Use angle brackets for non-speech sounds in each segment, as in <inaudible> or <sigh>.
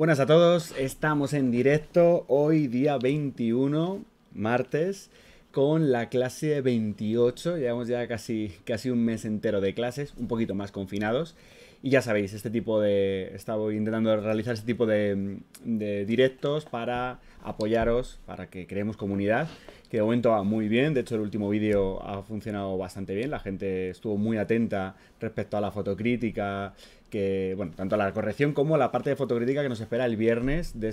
Buenas a todos, estamos en directo hoy día 21, martes, con la clase 28. Llevamos ya casi, casi un mes entero de clases, un poquito más confinados. Y ya sabéis, este tipo de. Estaba intentando realizar este tipo de, de directos para apoyaros, para que creemos comunidad, que de momento va muy bien. De hecho, el último vídeo ha funcionado bastante bien. La gente estuvo muy atenta respecto a la fotocrítica que, tanto la corrección como la parte de fotocrítica que nos espera el viernes de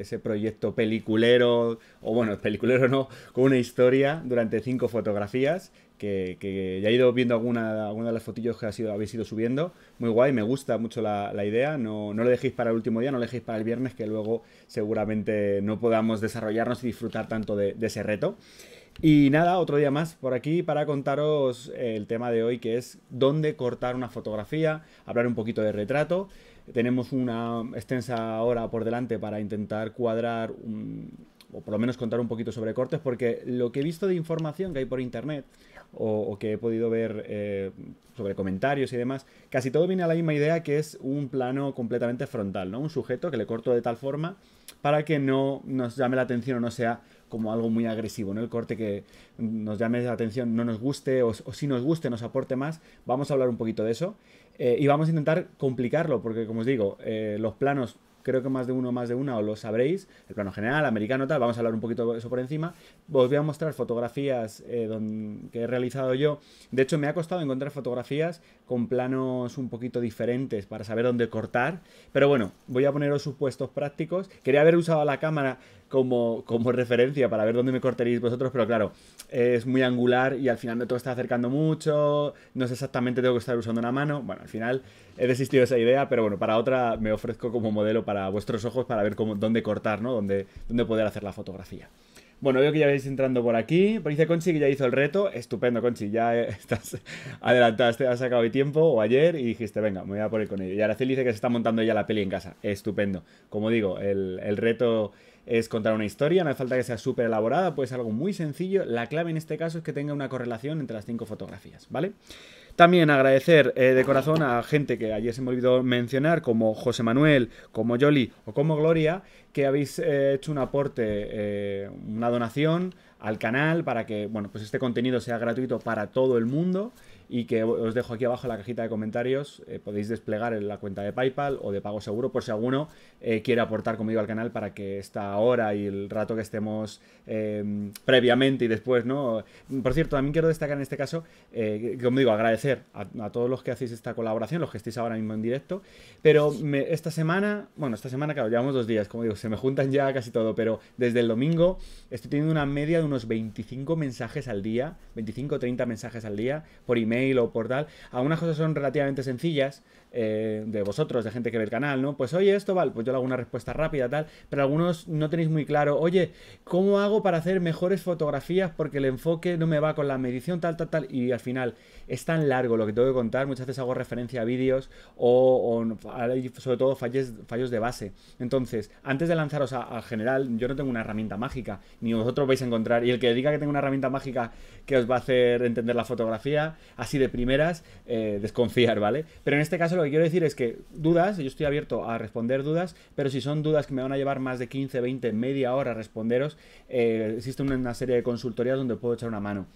ese, proyecto peliculero, o bueno, peliculero no, con una historia durante cinco fotografías, que, ya he ido viendo alguna, alguna de las fotillos que ha sido, habéis ido subiendo, muy guay, me gusta mucho la, idea, no, no lo dejéis para el último día, no lo dejéis para el viernes, que luego seguramente no podamos desarrollarnos y disfrutar tanto de ese reto. Y nada, otro día más por aquí para contaros el tema de hoy que es dónde cortar una fotografía, hablar un poquito de retrato. Tenemos una extensa hora por delante para intentar cuadrar o por lo menos contar un poquito sobre cortes, porque lo que he visto de información que hay por internet o, que he podido ver eh, sobre comentarios y demás, casi todo viene a la misma idea que es un plano completamente frontal, ¿no? Un sujeto que le corto de tal forma para que no nos llame la atención o no sea como algo muy agresivo, ¿no? El corte que nos llame la atención, no nos guste, o, si nos guste, nos aporte más. Vamos a hablar un poquito de eso. Eh, y vamos a intentar complicarlo, porque como os digo, eh, los planos creo que más de uno, más de una, o lo sabréis, el plano general, americano, tal, vamos a hablar un poquito de eso por encima. Os voy a mostrar fotografías eh, que he realizado yo. De hecho, me ha costado encontrar fotografías con planos un poquito diferentes para saber dónde cortar. Pero bueno, voy a poneros supuestos prácticos. Quería haber usado la cámara como, referencia para ver dónde me cortaréis vosotros, pero claro, es muy angular y al final me todo está acercando mucho, no sé exactamente, tengo que estar usando una mano. Bueno, al final he desistido de esa idea, pero bueno, para otra me ofrezco como modelo para vuestros ojos para ver cómo, dónde cortar, ¿no? Dónde, poder hacer la fotografía. Bueno, veo que ya vais entrando por aquí. Por dice Conchi que ya hizo el reto. Estupendo, Conchi. Ya eh, <laughs> estás adelantado. has sacado el tiempo o ayer y dijiste, venga, me voy a poner con ello. Y ahora Araceli dice que se está montando ya la peli en casa. Estupendo. Como digo, el, el reto es contar una historia, no hace falta que sea súper elaborada, puede ser algo muy sencillo. La clave en este caso es que tenga una correlación entre las cinco fotografías, ¿vale? También agradecer eh, de corazón a gente que ayer se me olvidó mencionar, como José Manuel, como jolie o como Gloria, que habéis eh, hecho un aporte, eh, una donación al canal para que bueno, pues este contenido sea gratuito para todo el mundo y que os dejo aquí abajo en la cajita de comentarios. Eh, podéis desplegar en la cuenta de PayPal o de pago seguro por si alguno eh, quiere aportar conmigo al canal para que esta hora y el rato que estemos em, previamente y después, ¿no? Por cierto, también quiero destacar en este caso, eh, como digo, agradecer a, todos los que hacéis esta colaboración, los que estéis ahora mismo en directo, pero esta semana, bueno, esta semana, claro, llevamos dos días, como digo, se me juntan ya casi todo, pero desde el domingo estoy teniendo una media de unos 25 mensajes al día, 25 30 mensajes al día por email o portal, algunas cosas son relativamente sencillas, eh, de vosotros, de gente que ve el canal, ¿no? Pues oye, esto vale, pues yo le hago una respuesta rápida, tal, pero algunos no tenéis muy claro, oye, ¿cómo hago para hacer mejores fotografías? Porque el enfoque no me va con la medición, tal, tal, tal, y al final es tan largo lo que tengo que contar, muchas veces hago referencia a vídeos o, sobre todo falles, fallos de base. Entonces, antes de lanzaros al general, yo no tengo una herramienta mágica, ni vosotros vais a encontrar, y el que diga que tengo una herramienta mágica que os va a hacer entender la fotografía, así de primeras, eh, desconfiar, ¿vale? Pero en este caso lo lo que quiero decir es que dudas, yo estoy abierto a responder dudas, pero si son dudas que me van a llevar más de 15, 20, media hora a responderos, eh, existe una serie de consultorías donde puedo echar una mano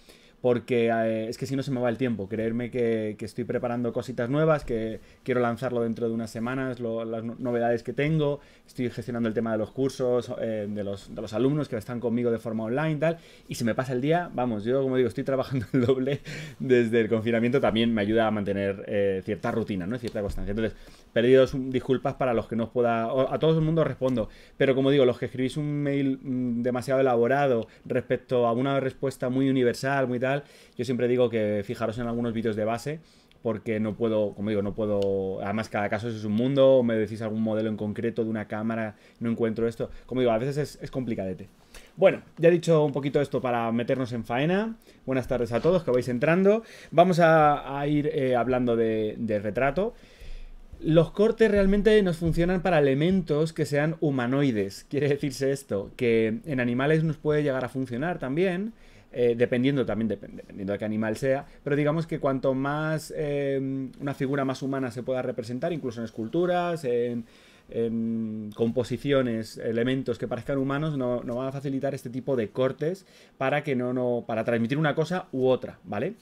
porque eh, es que si no se me va el tiempo. Creerme que, estoy preparando cositas nuevas, que quiero lanzarlo dentro de unas semanas, las novedades que tengo, estoy gestionando el tema de los cursos, eh, de, los, alumnos que están conmigo de forma online, y tal, y si me pasa el día, vamos, yo como digo, estoy trabajando <laughs> el doble desde el confinamiento, también me ayuda a mantener eh, cierta rutina, ¿no? Cierta constancia. Entonces, Perdidos mm, disculpas para los que no os pueda. A todo el mundo respondo. Pero como digo, los que escribís un mail mm, demasiado elaborado respecto a una respuesta muy universal, muy tal, yo siempre digo que fijaros en algunos vídeos de base porque no puedo, como digo, no puedo, además cada caso es un mundo, me decís algún modelo en concreto de una cámara, no encuentro esto, como digo, a veces es, complicadete. Bueno, ya he dicho un poquito esto para meternos en faena, buenas tardes a todos que vais entrando, vamos a, ir eh, hablando de retrato. Los cortes realmente nos funcionan para elementos que sean humanoides, quiere decirse esto, que en animales nos puede llegar a funcionar también, eh, dependiendo también dependiendo de qué animal sea, pero digamos que cuanto más em, una figura más humana se pueda representar, incluso en esculturas, en, composiciones, elementos que parezcan humanos, nos no va a facilitar este tipo de cortes para que no, no, para transmitir una cosa u otra, ¿vale?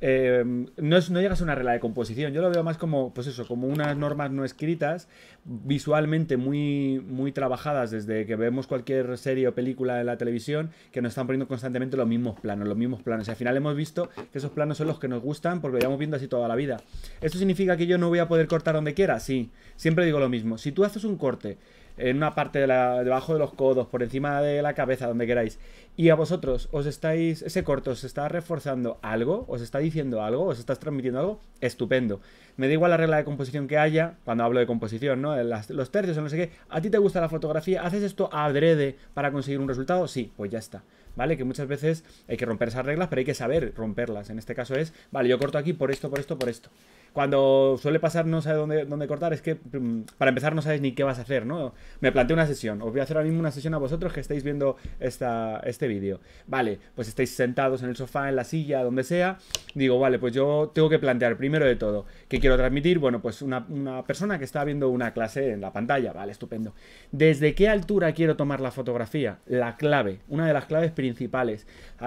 Em, no, no llegas a una regla de composición. Yo lo veo más como, pues eso, como unas normas no escritas, visualmente muy, muy trabajadas desde que vemos cualquier serie o película en la televisión, que nos están poniendo constantemente los mismos planos, los mismos planos. Y al final hemos visto que esos planos son los que nos gustan porque lo llevamos viendo así toda la vida. ¿Esto significa que yo no voy a poder cortar donde quiera? Sí. Siempre digo lo mismo. Si tú haces un corte en una parte de la, debajo de los codos, por encima de la cabeza, donde queráis, y a vosotros os estáis, ese corto os está reforzando algo, os está diciendo algo, os está transmitiendo algo, estupendo. Me da igual la regla de composición que haya, cuando hablo de composición, ¿no? los tercios o no sé qué, ¿a ti te gusta la fotografía? ¿Haces esto adrede para conseguir un resultado? Sí, pues ya está. ¿vale? Que muchas veces hay que romper esas reglas, pero hay que saber romperlas. En este caso es, vale, yo corto aquí por esto, por esto, por esto. Cuando suele pasar no sabes dónde, dónde cortar, es que mm, para empezar no sabes ni qué vas a hacer, ¿no? Me planteo una sesión, os voy a hacer ahora mismo una sesión a vosotros que estáis viendo este vídeo. Vale, pues estáis sentados en el sofá, en la silla, donde sea. Digo, vale, pues yo tengo que plantear primero de todo, ¿qué quiero transmitir? Bueno, pues una, una persona que está viendo una clase en la pantalla, vale, estupendo. ¿Desde qué altura quiero tomar la fotografía? La clave, una de las claves principales principales.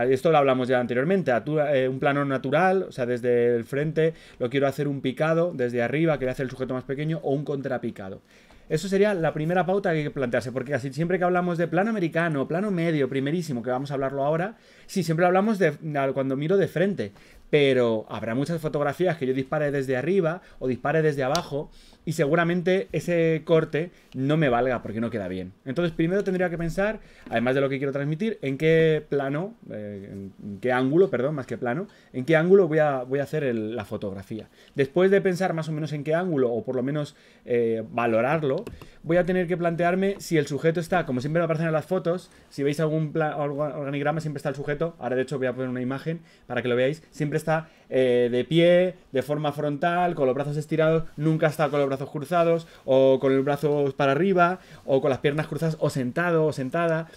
Esto lo hablamos ya anteriormente, eh, un plano natural, o sea, desde el frente lo quiero hacer un picado, desde arriba le hace el sujeto más pequeño o un contrapicado. Eso sería la primera pauta que hay que plantearse, porque así siempre que hablamos de plano americano, plano medio, primerísimo, que vamos a hablarlo ahora, sí, siempre hablamos de cuando miro de frente, pero habrá muchas fotografías que yo dispare desde arriba o dispare desde abajo y seguramente ese corte no me valga porque no queda bien. Entonces primero tendría que pensar, además de lo que quiero transmitir, en qué plano, eh, en qué ángulo, perdón, más que plano, en qué ángulo voy a, voy a hacer la fotografía. Después de pensar más o menos en qué ángulo, o por lo menos eh, valorarlo, voy a tener que plantearme si el sujeto está, como siempre me aparecen en las fotos, si veis algún organigrama siempre está el sujeto, ahora de hecho voy a poner una imagen para que lo veáis, siempre está eh, de pie, de forma frontal, con los brazos estirados, nunca está con los brazos cruzados, o con los brazos para arriba, o con las piernas cruzadas, o sentado, o sentada.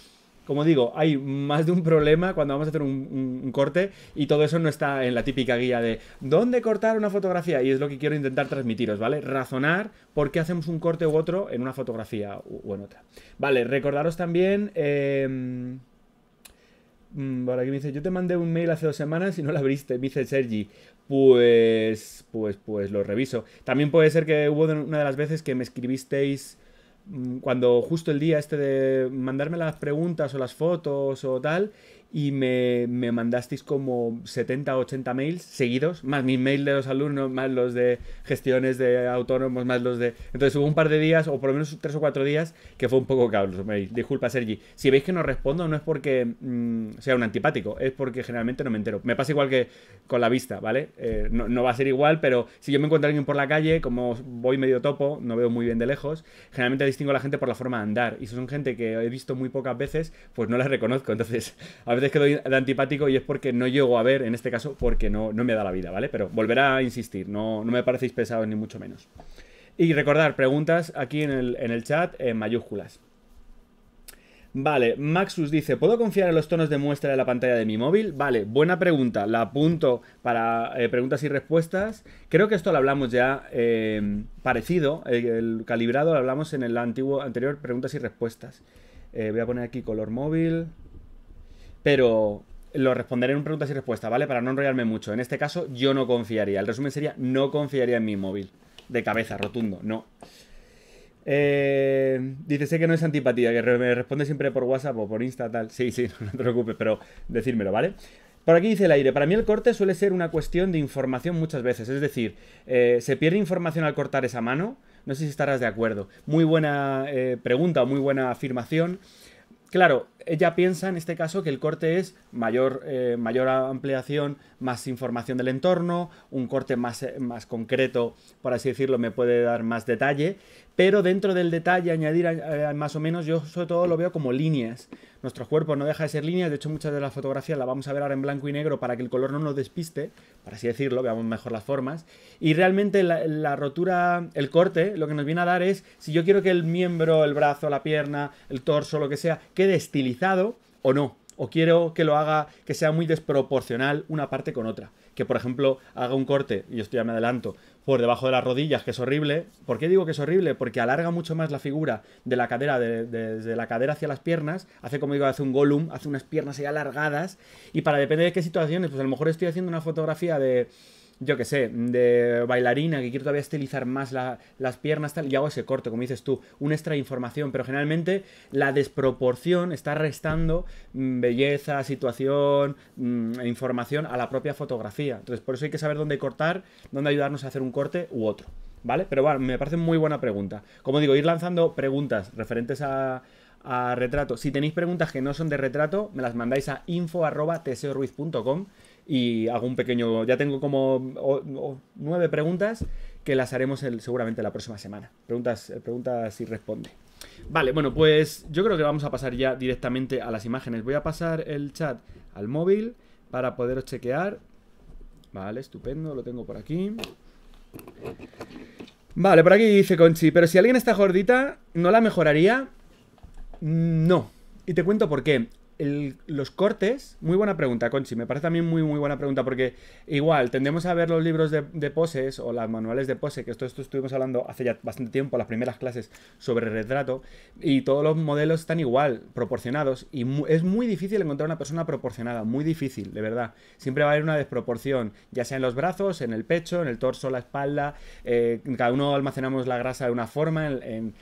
Como digo, hay más de un problema cuando vamos a hacer un, corte y todo eso no está en la típica guía de dónde cortar una fotografía y es lo que quiero intentar transmitiros, ¿vale? Razonar por qué hacemos un corte u otro en una fotografía o, en otra. Vale, recordaros también... Em, Mm, me dice, yo te mandé un mail hace dos semanas y no la abriste, dice Sergi. Pues, pues, pues lo reviso. También puede ser que hubo una de las veces que me escribisteis mm, cuando justo el día este de mandarme las preguntas o las fotos o tal y me, mandasteis como 70 o 80 mails seguidos, más mis mails de los alumnos, más los de gestiones de autónomos, más los de... Entonces hubo un par de días, o por lo menos tres o cuatro días, que fue un poco caos. Disculpa, Sergi. Si veis que no respondo, no es porque mm, sea un antipático, es porque generalmente no me entero. Me pasa igual que con la vista, ¿vale? Eh, no, va a ser igual, pero si yo me encuentro a alguien por la calle, como voy medio topo, no veo muy bien de lejos, generalmente distingo a la gente por la forma de andar. Y si son gente que he visto muy pocas veces, pues no las reconozco. Entonces, <laughs> a veces Quedo que de antipático y es porque no llego a ver, en este caso, porque no, no me da la vida, ¿vale? Pero volverá a insistir, no, me parecéis pesados ni mucho menos. Y recordar, preguntas aquí en el, chat en mayúsculas. Vale, Maxus dice, ¿puedo confiar en los tonos de muestra de la pantalla de mi móvil? Vale, buena pregunta, la apunto para eh, preguntas y respuestas. Creo que esto lo hablamos ya eh, parecido, el, calibrado lo hablamos en el antiguo, anterior preguntas y respuestas. Eh, voy a poner aquí color móvil pero lo responderé en preguntas y respuestas, ¿vale? Para no enrollarme mucho. En este caso, yo no confiaría. El resumen sería, no confiaría en mi móvil. De cabeza, rotundo, no. Eh, dice, sé que no es antipatía, que me responde siempre por WhatsApp o por Insta, tal. Sí, sí, <laughs> no te preocupes, pero decírmelo, ¿vale? Por aquí dice el aire, para mí el corte suele ser una cuestión de información muchas veces, es decir, eh, se pierde información al cortar esa mano, no sé si estarás de acuerdo. Muy buena eh, pregunta pregunta, muy buena afirmación claro, ella piensa en este caso que el corte es mayor, eh, mayor ampliación, más información del entorno, un corte más, eh, más concreto, por así decirlo, me puede dar más detalle, pero dentro del detalle, añadir eh, más o menos, yo sobre todo lo veo como líneas. Nuestro cuerpo no deja de ser líneas, de hecho muchas de las fotografías las vamos a ver ahora en blanco y negro para que el color no nos despiste, para así decirlo, veamos mejor las formas. Y realmente la, la, rotura, el corte, lo que nos viene a dar es, si yo quiero que el miembro, el brazo, la pierna, el torso, lo que sea, quede estilizado o no. O quiero que lo haga, que sea muy desproporcional una parte con otra. Que por ejemplo haga un corte, y esto ya me adelanto, por debajo de las rodillas, que es horrible. ¿Por qué digo que es horrible? Porque alarga mucho más la figura de la cadera, desde la cadera hacia las piernas. Hace como digo, hace un golum, hace unas piernas ahí alargadas. Y para depender de qué situaciones, pues a lo mejor estoy haciendo una fotografía de, yo qué sé, de bailarina, que quiero todavía estilizar más las piernas, tal, y hago ese corte, como dices tú, Una extra información, pero generalmente la desproporción está restando mm, belleza, situación, mm, e información a la propia fotografía. Entonces, por eso hay que saber dónde cortar, dónde ayudarnos a hacer un corte u otro. ¿Vale? Pero bueno, me parece muy buena pregunta. Como digo, ir lanzando preguntas referentes a, a retrato. Si tenéis preguntas que no son de retrato, me las mandáis a info.tseoruiz.com y hago un pequeño... Ya tengo como nueve preguntas que las haremos seguramente la próxima semana. Preguntas, eh, preguntas y responde. Vale, bueno, pues yo creo que vamos a pasar ya directamente a las imágenes. Voy a pasar el chat al móvil para poderos chequear. Vale, estupendo, lo tengo por aquí. Vale, por aquí dice Conchi, pero si alguien está gordita, ¿no la mejoraría? Mm, no. Y te cuento por qué los cortes, muy buena pregunta, Conchi, me parece también muy, muy buena pregunta, porque igual tendemos a ver los libros de, poses o las manuales de pose, que esto, esto, estuvimos hablando hace ya bastante tiempo, las primeras clases sobre retrato, y todos los modelos están igual, proporcionados, y es muy difícil encontrar una persona proporcionada, muy difícil, de verdad. Siempre va a haber una desproporción, ya sea en los brazos, en el pecho, en el torso, la espalda, eh, cada uno almacenamos la grasa de una forma, en,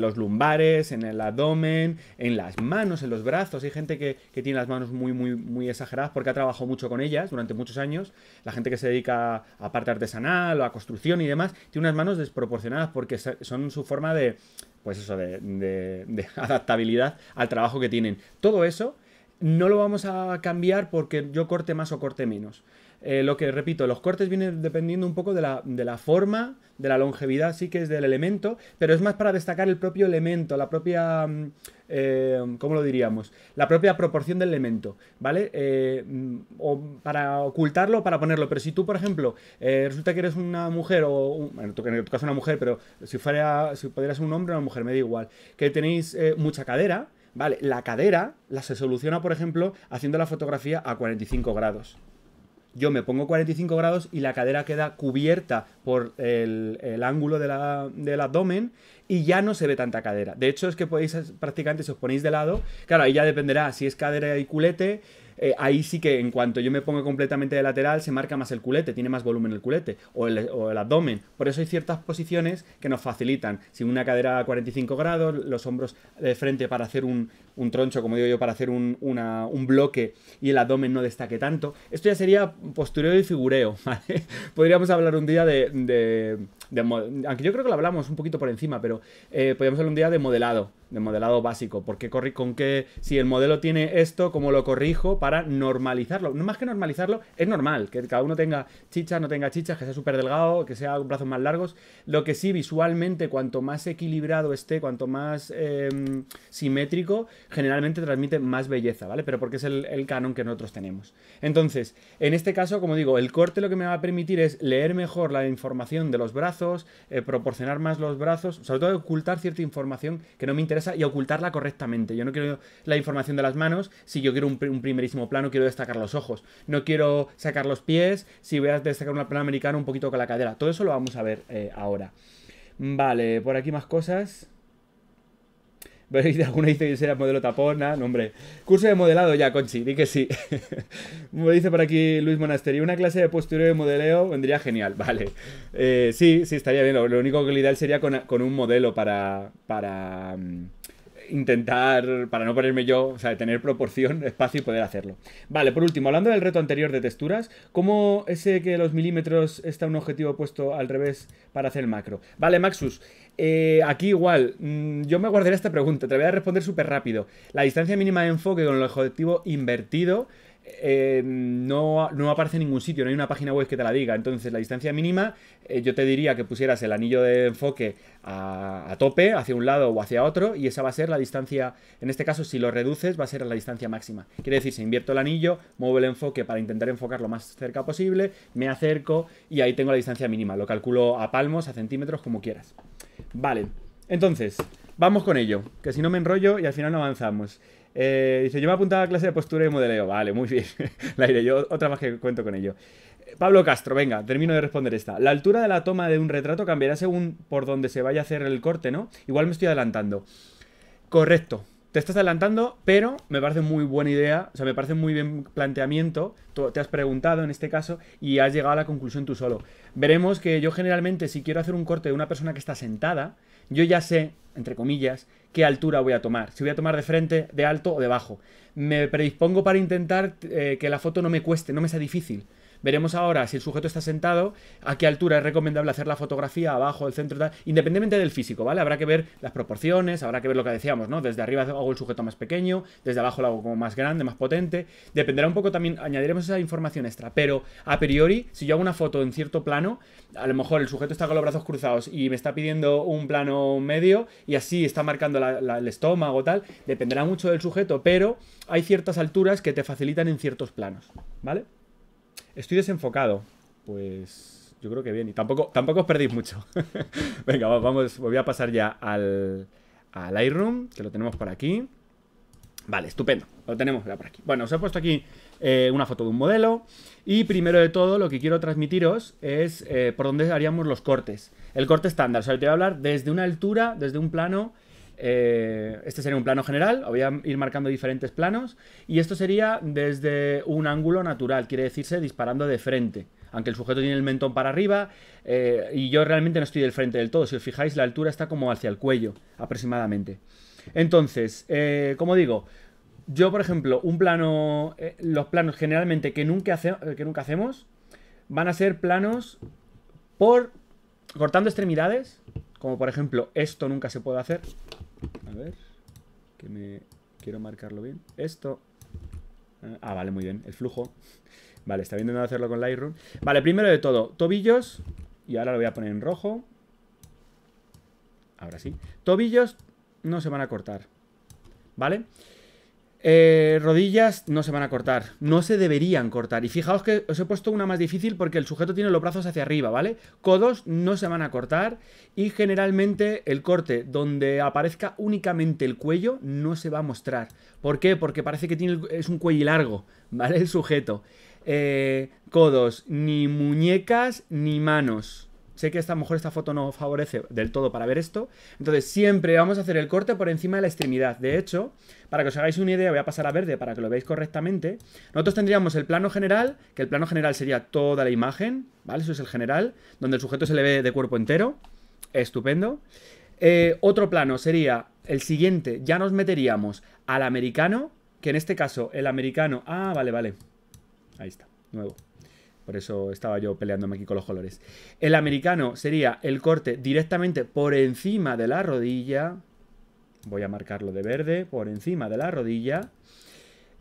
los lumbares, en el abdomen, en las manos, en los brazos, hay gente que, tiene las manos muy, muy, muy exageradas porque ha trabajado mucho con ellas durante muchos años. La gente que se dedica a parte artesanal o a construcción y demás, tiene unas manos desproporcionadas porque son su forma de, pues eso, de <laughs> adaptabilidad al trabajo que tienen. Todo eso no lo vamos a cambiar porque yo corte más o corte menos. Eh, lo que repito, los cortes vienen dependiendo un poco de la, forma, de la longevidad, sí que es del elemento, pero es más para destacar el propio elemento, la propia. Mm, eh, ¿Cómo lo diríamos? La propia proporción del elemento, ¿vale? Eh, mm, o para ocultarlo para ponerlo. Pero si tú, por ejemplo, resulta que eres una mujer o. bueno, en tu caso una mujer, pero si fuera. Si pudieras un hombre o una mujer, me da igual. Que tenéis mucha cadera. Vale, la cadera la se soluciona, por ejemplo, haciendo la fotografía a 45 grados yo me pongo 45 grados y la cadera queda cubierta por el, ángulo del abdomen y ya no se ve tanta cadera. De hecho, es que podéis, prácticamente, si os ponéis de lado, claro, ahí ya dependerá si es cadera y culete. Eh, ahí sí que en cuanto yo me pongo completamente de lateral, se marca más el culete, tiene más volumen el culete o el, o el abdomen. Por eso hay ciertas posiciones que nos facilitan. Si una cadera a 45 grados, los hombros de frente para hacer un, un troncho, como digo yo, para hacer un, un, bloque y el abdomen no destaque tanto. Esto ya sería postureo y figureo, <laughs> ¿vale? Podríamos hablar un día de, de, Aunque yo creo que lo hablamos un poquito por encima, pero eh, podríamos hablar un día de modelado, de modelado básico. porque qué con qué? Si el modelo tiene esto, ¿cómo lo corrijo para normalizarlo? No más que normalizarlo, es normal, que cada uno tenga chicha, no tenga chicha, que sea súper delgado, que sea brazos más largos. Lo que sí, visualmente, cuanto más equilibrado esté, cuanto más em, simétrico, generalmente transmite más belleza, ¿vale? Pero porque es el, canon que nosotros tenemos. Entonces, en este caso, como digo, el corte lo que me va a permitir es leer mejor la información de los brazos, eh, proporcionar más los brazos, sobre todo ocultar cierta información que no me interesa y ocultarla correctamente. Yo no quiero la información de las manos, si yo quiero un, primerísimo plano, quiero destacar los ojos. No quiero sacar los pies, si voy a destacar una plano americana un poquito con la cadera. Todo eso lo vamos a ver eh, ahora. Vale, por aquí más cosas. <laughs> Alguna dice que será modelo tapona, no hombre. Curso de modelado ya, Conchi, di que sí. <laughs> Como dice por aquí Luis Monasterio, una clase de postureo de modeleo vendría genial, <laughs> vale. Eh, sí, sí, estaría bien. Lo, único que lo ideal sería con, un modelo para... para mm, intentar, para no ponerme yo, o sea, tener proporción, espacio y poder hacerlo. Vale, por último, hablando del reto anterior de texturas, ¿cómo ese que los milímetros está un objetivo puesto al revés para hacer macro? Vale, Maxus, eh, aquí igual, mm, yo me guardaré esta pregunta, te voy a responder súper rápido. La distancia mínima de enfoque con el objetivo invertido eh, no, aparece en ningún sitio, no hay una página web que te la diga. Entonces, la distancia mínima, eh, yo te diría que pusieras el anillo de enfoque a, tope, hacia un lado o hacia otro, y esa va a ser la distancia. En este caso, si lo reduces, va a ser la distancia máxima. Quiere decir, si invierto el anillo, muevo el enfoque para intentar enfocar lo más cerca posible, me acerco y ahí tengo la distancia mínima. Lo calculo a palmos, a centímetros, como quieras. Vale, entonces, vamos con ello, que si no me enrollo y al final no avanzamos. Eh, dice, yo me apuntaba a clase de postura y modeleo. Vale, muy bien. <laughs> la iré yo otra más que cuento con ello. Eh, Pablo Castro, venga, termino de responder esta. La altura de la toma de un retrato cambiará según por donde se vaya a hacer el corte, ¿no? Igual me estoy adelantando. Correcto. Te estás adelantando, pero me parece muy buena idea, o sea, me parece muy bien planteamiento. te has preguntado en este caso y has llegado a la conclusión tú solo. Veremos que yo generalmente, si quiero hacer un corte de una persona que está sentada, yo ya sé, entre comillas, qué altura voy a tomar, si voy a tomar de frente, de alto o de bajo. Me predispongo para intentar eh, que la foto no me cueste, no me sea difícil. Veremos ahora si el sujeto está sentado, a qué altura es recomendable hacer la fotografía, abajo, el centro, tal, independientemente del físico, ¿vale? Habrá que ver las proporciones, habrá que ver lo que decíamos, ¿no? Desde arriba hago el sujeto más pequeño, desde abajo lo hago como más grande, más potente. Dependerá un poco también, añadiremos esa información extra, pero a priori, si yo hago una foto en cierto plano, a lo mejor el sujeto está con los brazos cruzados y me está pidiendo un plano medio y así está marcando el estómago, tal. Dependerá mucho del sujeto, pero hay ciertas alturas que te facilitan en ciertos planos, ¿vale? Estoy desenfocado. Pues yo creo que bien. Y tampoco, tampoco os perdéis mucho. <laughs> Venga, vamos, voy a pasar ya al, al Lightroom, que lo tenemos por aquí. Vale, estupendo. Lo tenemos ya por aquí. Bueno, os he puesto aquí eh, una foto de un modelo. Y primero de todo, lo que quiero transmitiros es eh, por dónde haríamos los cortes. El corte estándar. O sea, te voy a hablar desde una altura, desde un plano eh, este sería un plano general, voy a ir marcando diferentes planos, y esto sería desde un ángulo natural, quiere decirse disparando de frente. Aunque el sujeto tiene el mentón para arriba, eh, y yo realmente no estoy del frente del todo, si os fijáis la altura está como hacia el cuello aproximadamente. Entonces, eh, como digo, yo por ejemplo, un plano, los planos generalmente que nunca, que nunca hacemos, van a ser planos por cortando extremidades, como por ejemplo esto nunca se puede hacer, a ver, que me quiero marcarlo bien. Esto. Ah, ah vale, muy bien. El flujo. Vale, está bien no hacerlo con Lightroom. Vale, primero de todo, tobillos. Y ahora lo voy a poner en rojo. Ahora sí. Tobillos no se van a cortar. ¿Vale? vale eh, rodillas no se van a cortar, no se deberían cortar. Y fijaos que os he puesto una más difícil porque el sujeto tiene los brazos hacia arriba, ¿vale? Codos no se van a cortar y generalmente el corte donde aparezca únicamente el cuello no se va a mostrar. ¿Por qué? Porque parece que tiene, es un cuello largo, ¿vale? El sujeto. Eh, codos, ni muñecas ni manos. Sé que a lo mejor esta foto no favorece del todo para ver esto. Entonces siempre vamos a hacer el corte por encima de la extremidad. De hecho, para que os hagáis una idea, voy a pasar a verde para que lo veáis correctamente. Nosotros tendríamos el plano general, que el plano general sería toda la imagen, ¿vale? Eso es el general, donde el sujeto se le ve de cuerpo entero. Estupendo. Eh, otro plano sería el siguiente. Ya nos meteríamos al americano, que en este caso el americano... Ah, vale, vale. Ahí está, nuevo. Por eso estaba yo peleándome aquí con los colores. El americano sería el corte directamente por encima de la rodilla. Voy a marcarlo de verde, por encima de la rodilla.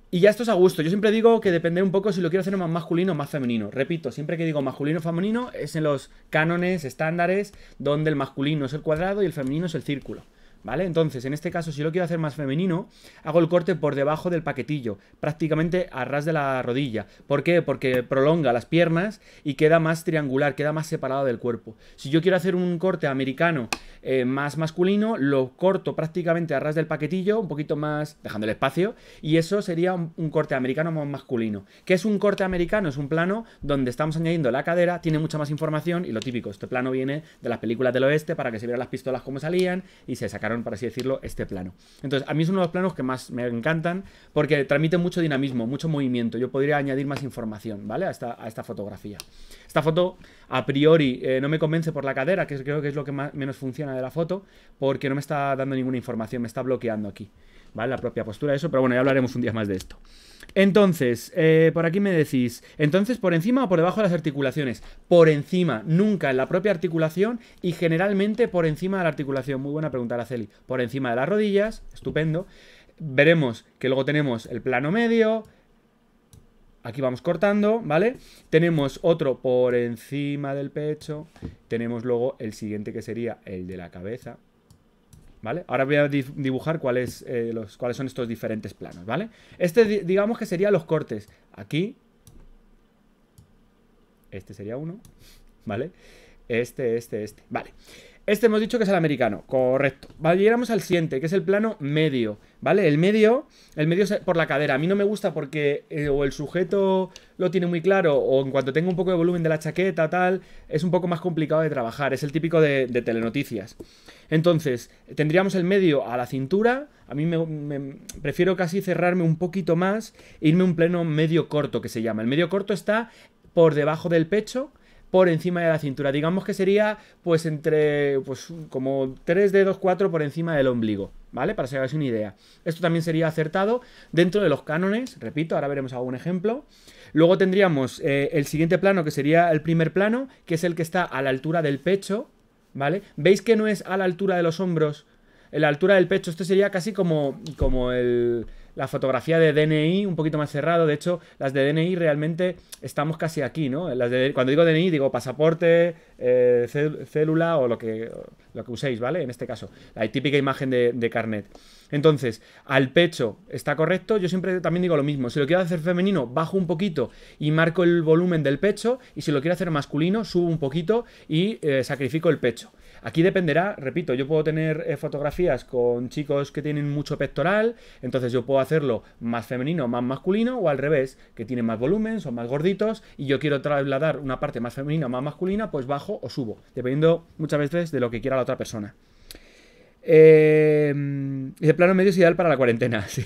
Y ya esto es a gusto. Yo siempre digo que depende un poco si lo quiero hacer más masculino o más femenino. Repito, siempre que digo masculino o femenino es en los cánones estándares donde el masculino es el cuadrado y el femenino es el círculo. ¿Vale? Entonces, en este caso, si lo quiero hacer más femenino, hago el corte por debajo del paquetillo, prácticamente a ras de la rodilla. ¿Por qué? Porque prolonga las piernas y queda más triangular, queda más separado del cuerpo. Si yo quiero hacer un corte americano eh, más masculino, lo corto prácticamente a ras del paquetillo, un poquito más, dejando el espacio, y eso sería un, corte americano más masculino. ¿Qué es un corte americano? Es un plano donde estamos añadiendo la cadera, tiene mucha más información y lo típico, este plano viene de las películas del oeste para que se vieran las pistolas como salían y se sacaron para así decirlo, este plano. Entonces, a mí es uno de los planos que más me encantan porque transmite mucho dinamismo, mucho movimiento. Yo podría añadir más información, ¿vale? A esta, a esta fotografía. Esta foto, a priori, eh, no me convence por la cadera, que creo que es lo que menos funciona de la foto, porque no me está dando ninguna información, me está bloqueando aquí. ¿vale? La propia postura, eso, pero bueno, ya hablaremos un día más de esto. Entonces, eh, por aquí me decís, entonces por encima o por debajo de las articulaciones. Por encima, nunca en la propia articulación y generalmente por encima de la articulación. Muy buena pregunta, Araceli. Por encima de las rodillas, estupendo. Veremos que luego tenemos el plano medio. Aquí vamos cortando, ¿vale? Tenemos otro por encima del pecho. Tenemos luego el siguiente que sería el de la cabeza, ¿Vale? Ahora voy a dibujar cuáles, eh, los, cuáles son estos diferentes planos, ¿vale? Este, digamos que sería los cortes. Aquí, este sería uno, ¿vale? Este, este, este, vale. Este hemos dicho que es el americano, correcto. llegamos al siguiente, que es el plano medio, ¿vale? El medio, el medio es por la cadera. A mí no me gusta porque eh, o el sujeto lo tiene muy claro o en cuanto tenga un poco de volumen de la chaqueta, tal, es un poco más complicado de trabajar. Es el típico de, telenoticias. Entonces, tendríamos el medio a la cintura. A mí me, prefiero casi cerrarme un poquito más e irme un pleno medio corto, que se llama. El medio corto está por debajo del pecho por encima de la cintura. Digamos que sería pues entre pues como 3 dedos 4 por encima del ombligo, ¿vale? Para que hagáis una idea. Esto también sería acertado dentro de los cánones, repito, ahora veremos algún ejemplo. Luego tendríamos eh, el siguiente plano que sería el primer plano, que es el que está a la altura del pecho, ¿vale? ¿Veis que no es a la altura de los hombros? En la altura del pecho, esto sería casi como, como el, la fotografía de DNI un poquito más cerrado. De hecho, las de DNI realmente estamos casi aquí, ¿no? Las de, cuando digo DNI, digo pasaporte, eh, célula o lo que, lo que uséis, ¿vale? En este caso, la típica imagen de, carnet. Entonces, al pecho está correcto. Yo siempre también digo lo mismo. Si lo quiero hacer femenino, bajo un poquito y marco el volumen del pecho. Y si lo quiero hacer masculino, subo un poquito y eh, sacrifico el pecho. Aquí dependerá, repito, yo puedo tener eh, fotografías con chicos que tienen mucho pectoral, entonces yo puedo hacerlo más femenino, más masculino, o al revés, que tienen más volumen, son más gorditos, y yo quiero trasladar una parte más femenina, más masculina, pues bajo o subo, dependiendo muchas veces de lo que quiera la otra persona. Eh, el plano medio es ideal para la cuarentena, <laughs> sí.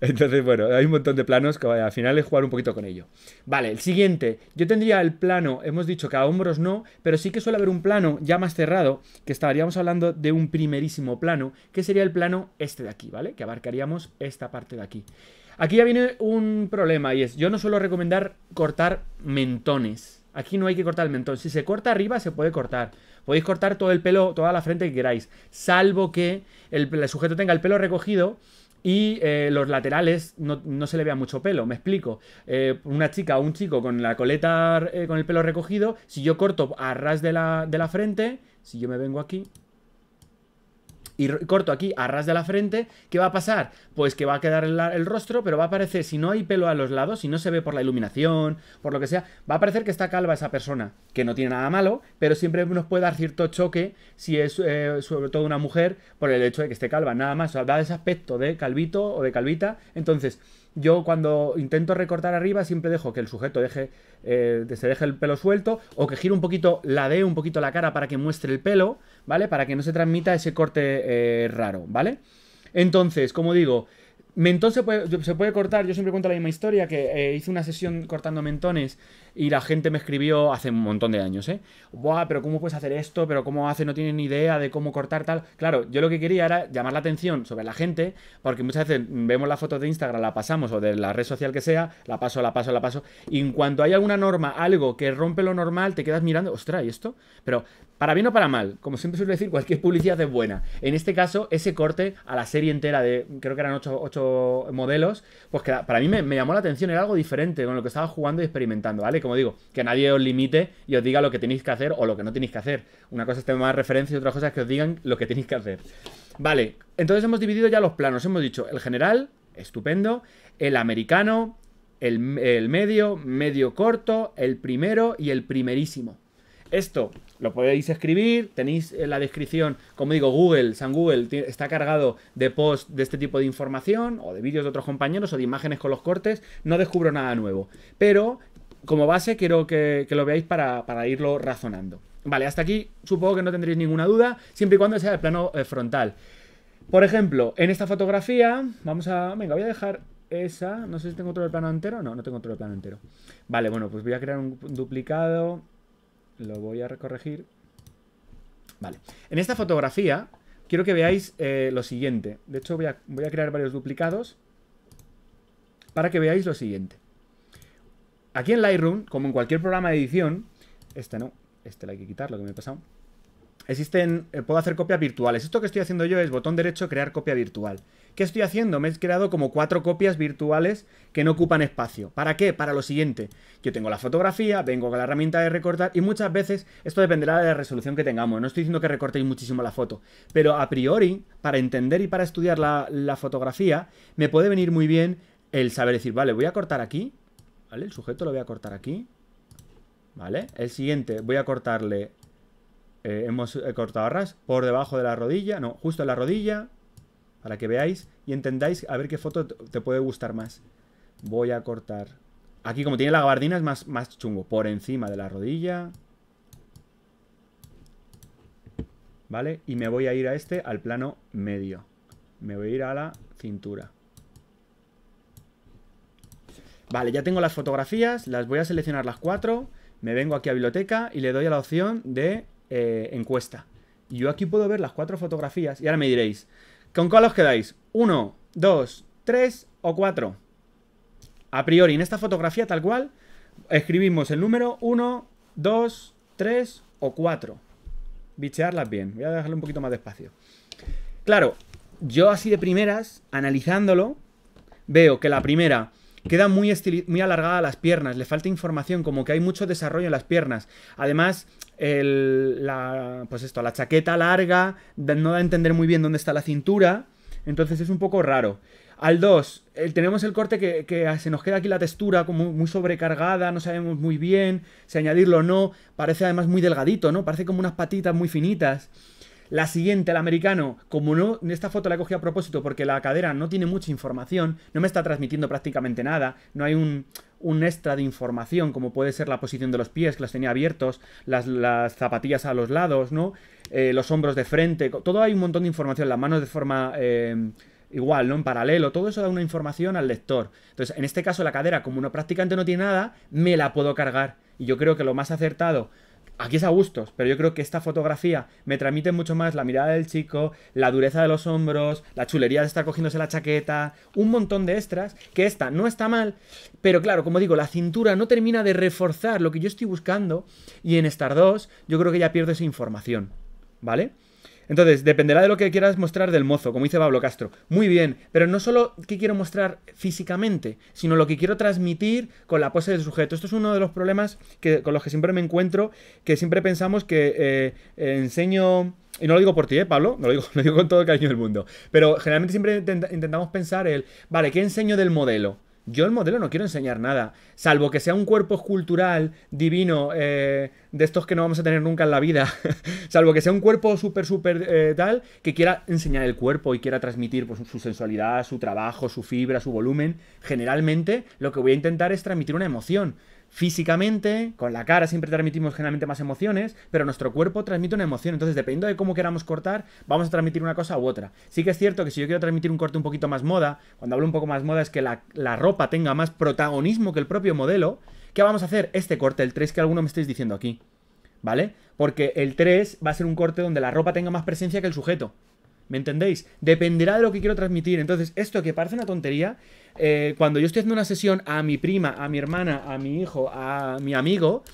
Entonces, bueno, hay un montón de planos que vaya, al final es jugar un poquito con ello. Vale, el siguiente. Yo tendría el plano, hemos dicho que a hombros no, pero sí que suele haber un plano ya más cerrado, que estaríamos hablando de un primerísimo plano, que sería el plano este de aquí, ¿vale? Que abarcaríamos esta parte de aquí. Aquí ya viene un problema y es, yo no suelo recomendar cortar mentones. Aquí no hay que cortar el mentón. Si se corta arriba, se puede cortar. Podéis cortar todo el pelo, toda la frente que queráis, salvo que el sujeto tenga el pelo recogido y eh, los laterales no, se le vea mucho pelo, me explico. Eh, una chica o un chico con la coleta, eh, con el pelo recogido, si yo corto a ras de la, de la frente, si yo me vengo aquí, y corto aquí a ras de la frente, ¿qué va a pasar? Pues que va a quedar el, rostro, pero va a aparecer, si no hay pelo a los lados, si no se ve por la iluminación, por lo que sea, va a parecer que está calva esa persona, que no tiene nada malo, pero siempre nos puede dar cierto choque si es eh, sobre todo una mujer por el hecho de que esté calva, nada más, o sea, da ese aspecto de calvito o de calvita, entonces yo cuando intento recortar arriba siempre dejo que el sujeto deje, eh, se deje el pelo suelto o que gire un poquito, la dé un poquito la cara para que muestre el pelo, ¿vale? Para que no se transmita ese corte eh, raro, ¿vale? Entonces, como digo, Mentón se puede, se puede, cortar, yo siempre cuento la misma historia, que eh, hice una sesión cortando mentones y la gente me escribió hace un montón de años, ¿eh? Buah, pero ¿cómo puedes hacer esto? ¿Pero cómo hace? No tienen ni idea de cómo cortar tal. Claro, yo lo que quería era llamar la atención sobre la gente, porque muchas veces vemos las fotos de Instagram, la pasamos, o de la red social que sea, la paso, la paso, la paso, y en cuanto hay alguna norma, algo que rompe lo normal, te quedas mirando, ostras, ¿y esto? Pero para bien o para mal, como siempre suelo decir, cualquier publicidad es buena. En este caso, ese corte a la serie entera de, creo que eran 8, modelos, pues para mí me, llamó la atención, era algo diferente con lo que estaba jugando y experimentando, ¿vale? Como digo, que nadie os limite y os diga lo que tenéis que hacer o lo que no tenéis que hacer. Una cosa es tener más referencia y otra cosa es que os digan lo que tenéis que hacer. Vale, entonces hemos dividido ya los planos, hemos dicho el general, estupendo, el americano, el, el medio, medio corto, el primero y el primerísimo. Esto lo podéis escribir, tenéis en eh, la descripción, como digo, Google, San Google está cargado de posts de este tipo de información o de vídeos de otros compañeros o de imágenes con los cortes, no descubro nada nuevo. Pero como base quiero que, lo veáis para, irlo razonando. Vale, hasta aquí supongo que no tendréis ninguna duda, siempre y cuando sea el plano eh, frontal. Por ejemplo, en esta fotografía, vamos a... Venga, voy a dejar esa. No sé si tengo otro del plano entero. No, no tengo otro del plano entero. Vale, bueno, pues voy a crear un duplicado. Lo voy a recorregir Vale. En esta fotografía quiero que veáis eh, lo siguiente. De hecho, voy a, crear varios duplicados para que veáis lo siguiente. Aquí en Lightroom, como en cualquier programa de edición, este no, este la hay que quitar, lo que me ha pasado. Existen, eh, puedo hacer copias virtuales. Esto que estoy haciendo yo es botón derecho, crear copia virtual. ¿Qué estoy haciendo? Me he creado como cuatro copias virtuales que no ocupan espacio. ¿Para qué? Para lo siguiente. Yo tengo la fotografía, vengo con la herramienta de recortar y muchas veces esto dependerá de la resolución que tengamos. No estoy diciendo que recortéis muchísimo la foto, pero a priori, para entender y para estudiar la, fotografía, me puede venir muy bien el saber decir, vale, voy a cortar aquí, ¿vale? El sujeto lo voy a cortar aquí, ¿vale? El siguiente, voy a cortarle, eh, hemos eh, cortado arras, por debajo de la rodilla, no, justo en la rodilla, para que veáis y entendáis a ver qué foto te puede gustar más. Voy a cortar. Aquí como tiene la gabardina es más, más chungo. Por encima de la rodilla. ¿Vale? Y me voy a ir a este, al plano medio. Me voy a ir a la cintura. Vale, ya tengo las fotografías, las voy a seleccionar las cuatro, me vengo aquí a biblioteca y le doy a la opción de eh, encuesta. Y Yo aquí puedo ver las cuatro fotografías y ahora me diréis, ¿Con cuál os quedáis? ¿1, 2, 3 o 4? A priori, en esta fotografía tal cual, escribimos el número 1, 2, 3 o 4. Bichearlas bien. Voy a dejarlo un poquito más despacio. Claro, yo así de primeras, analizándolo, veo que la primera Queda muy, muy alargada las piernas, le falta información, como que hay mucho desarrollo en las piernas. Además, la, pues esto, la chaqueta larga no da a entender muy bien dónde está la cintura, entonces es un poco raro. Al 2, tenemos el corte que, se nos queda aquí la textura como muy sobrecargada, no sabemos muy bien si añadirlo o no. Parece además muy delgadito, ¿no? Parece como unas patitas muy finitas. La siguiente, el americano, como no, en esta foto la he cogido a propósito porque la cadera no tiene mucha información, no me está transmitiendo prácticamente nada, no hay un, un extra de información, como puede ser la posición de los pies, que los tenía abiertos, las, zapatillas a los lados, ¿no? Eh, los hombros de frente, todo hay un montón de información, las manos de forma eh, igual, ¿no? En paralelo, todo eso da una información al lector. Entonces, en este caso, la cadera, como no prácticamente no tiene nada, me la puedo cargar. Y yo creo que lo más acertado aquí es a gustos, pero yo creo que esta fotografía me transmite mucho más la mirada del chico, la dureza de los hombros, la chulería de estar cogiéndose la chaqueta, un montón de extras, que esta no está mal, pero claro, como digo, la cintura no termina de reforzar lo que yo estoy buscando y en Star 2 yo creo que ya pierdo esa información, ¿vale? Entonces, dependerá de lo que quieras mostrar del mozo, como dice Pablo Castro. Muy bien, pero no solo qué quiero mostrar físicamente, sino lo que quiero transmitir con la pose del sujeto. Esto es uno de los problemas que, con los que siempre me encuentro, que siempre pensamos que eh, enseño... Y no lo digo por ti, eh, Pablo? <laughs> lo digo, con todo el cariño del mundo. Pero generalmente siempre intentamos pensar el, vale, ¿qué enseño del modelo? Yo el modelo no quiero enseñar nada, salvo que sea un cuerpo escultural divino, eh, de estos que no vamos a tener nunca en la vida, <laughs> salvo que sea un cuerpo súper, súper eh, tal, que quiera enseñar el cuerpo y quiera transmitir pues, su sensualidad, su trabajo, su fibra, su volumen. Generalmente lo que voy a intentar es transmitir una emoción físicamente, con la cara siempre transmitimos generalmente más emociones, pero nuestro cuerpo transmite una emoción. Entonces, dependiendo de cómo queramos cortar, vamos a transmitir una cosa u otra. Sí que es cierto que si yo quiero transmitir un corte un poquito más moda, cuando hablo un poco más moda es que la, ropa tenga más protagonismo que el propio modelo, ¿qué vamos a hacer? Este corte, el 3 que alguno me estáis diciendo aquí. ¿Vale? Porque el 3 va a ser un corte donde la ropa tenga más presencia que el sujeto. ¿Me entendéis? Dependerá de lo que quiero transmitir. Entonces, esto que parece una tontería, eh, cuando yo estoy haciendo una sesión a mi prima, a mi hermana, a mi hijo, a mi amigo,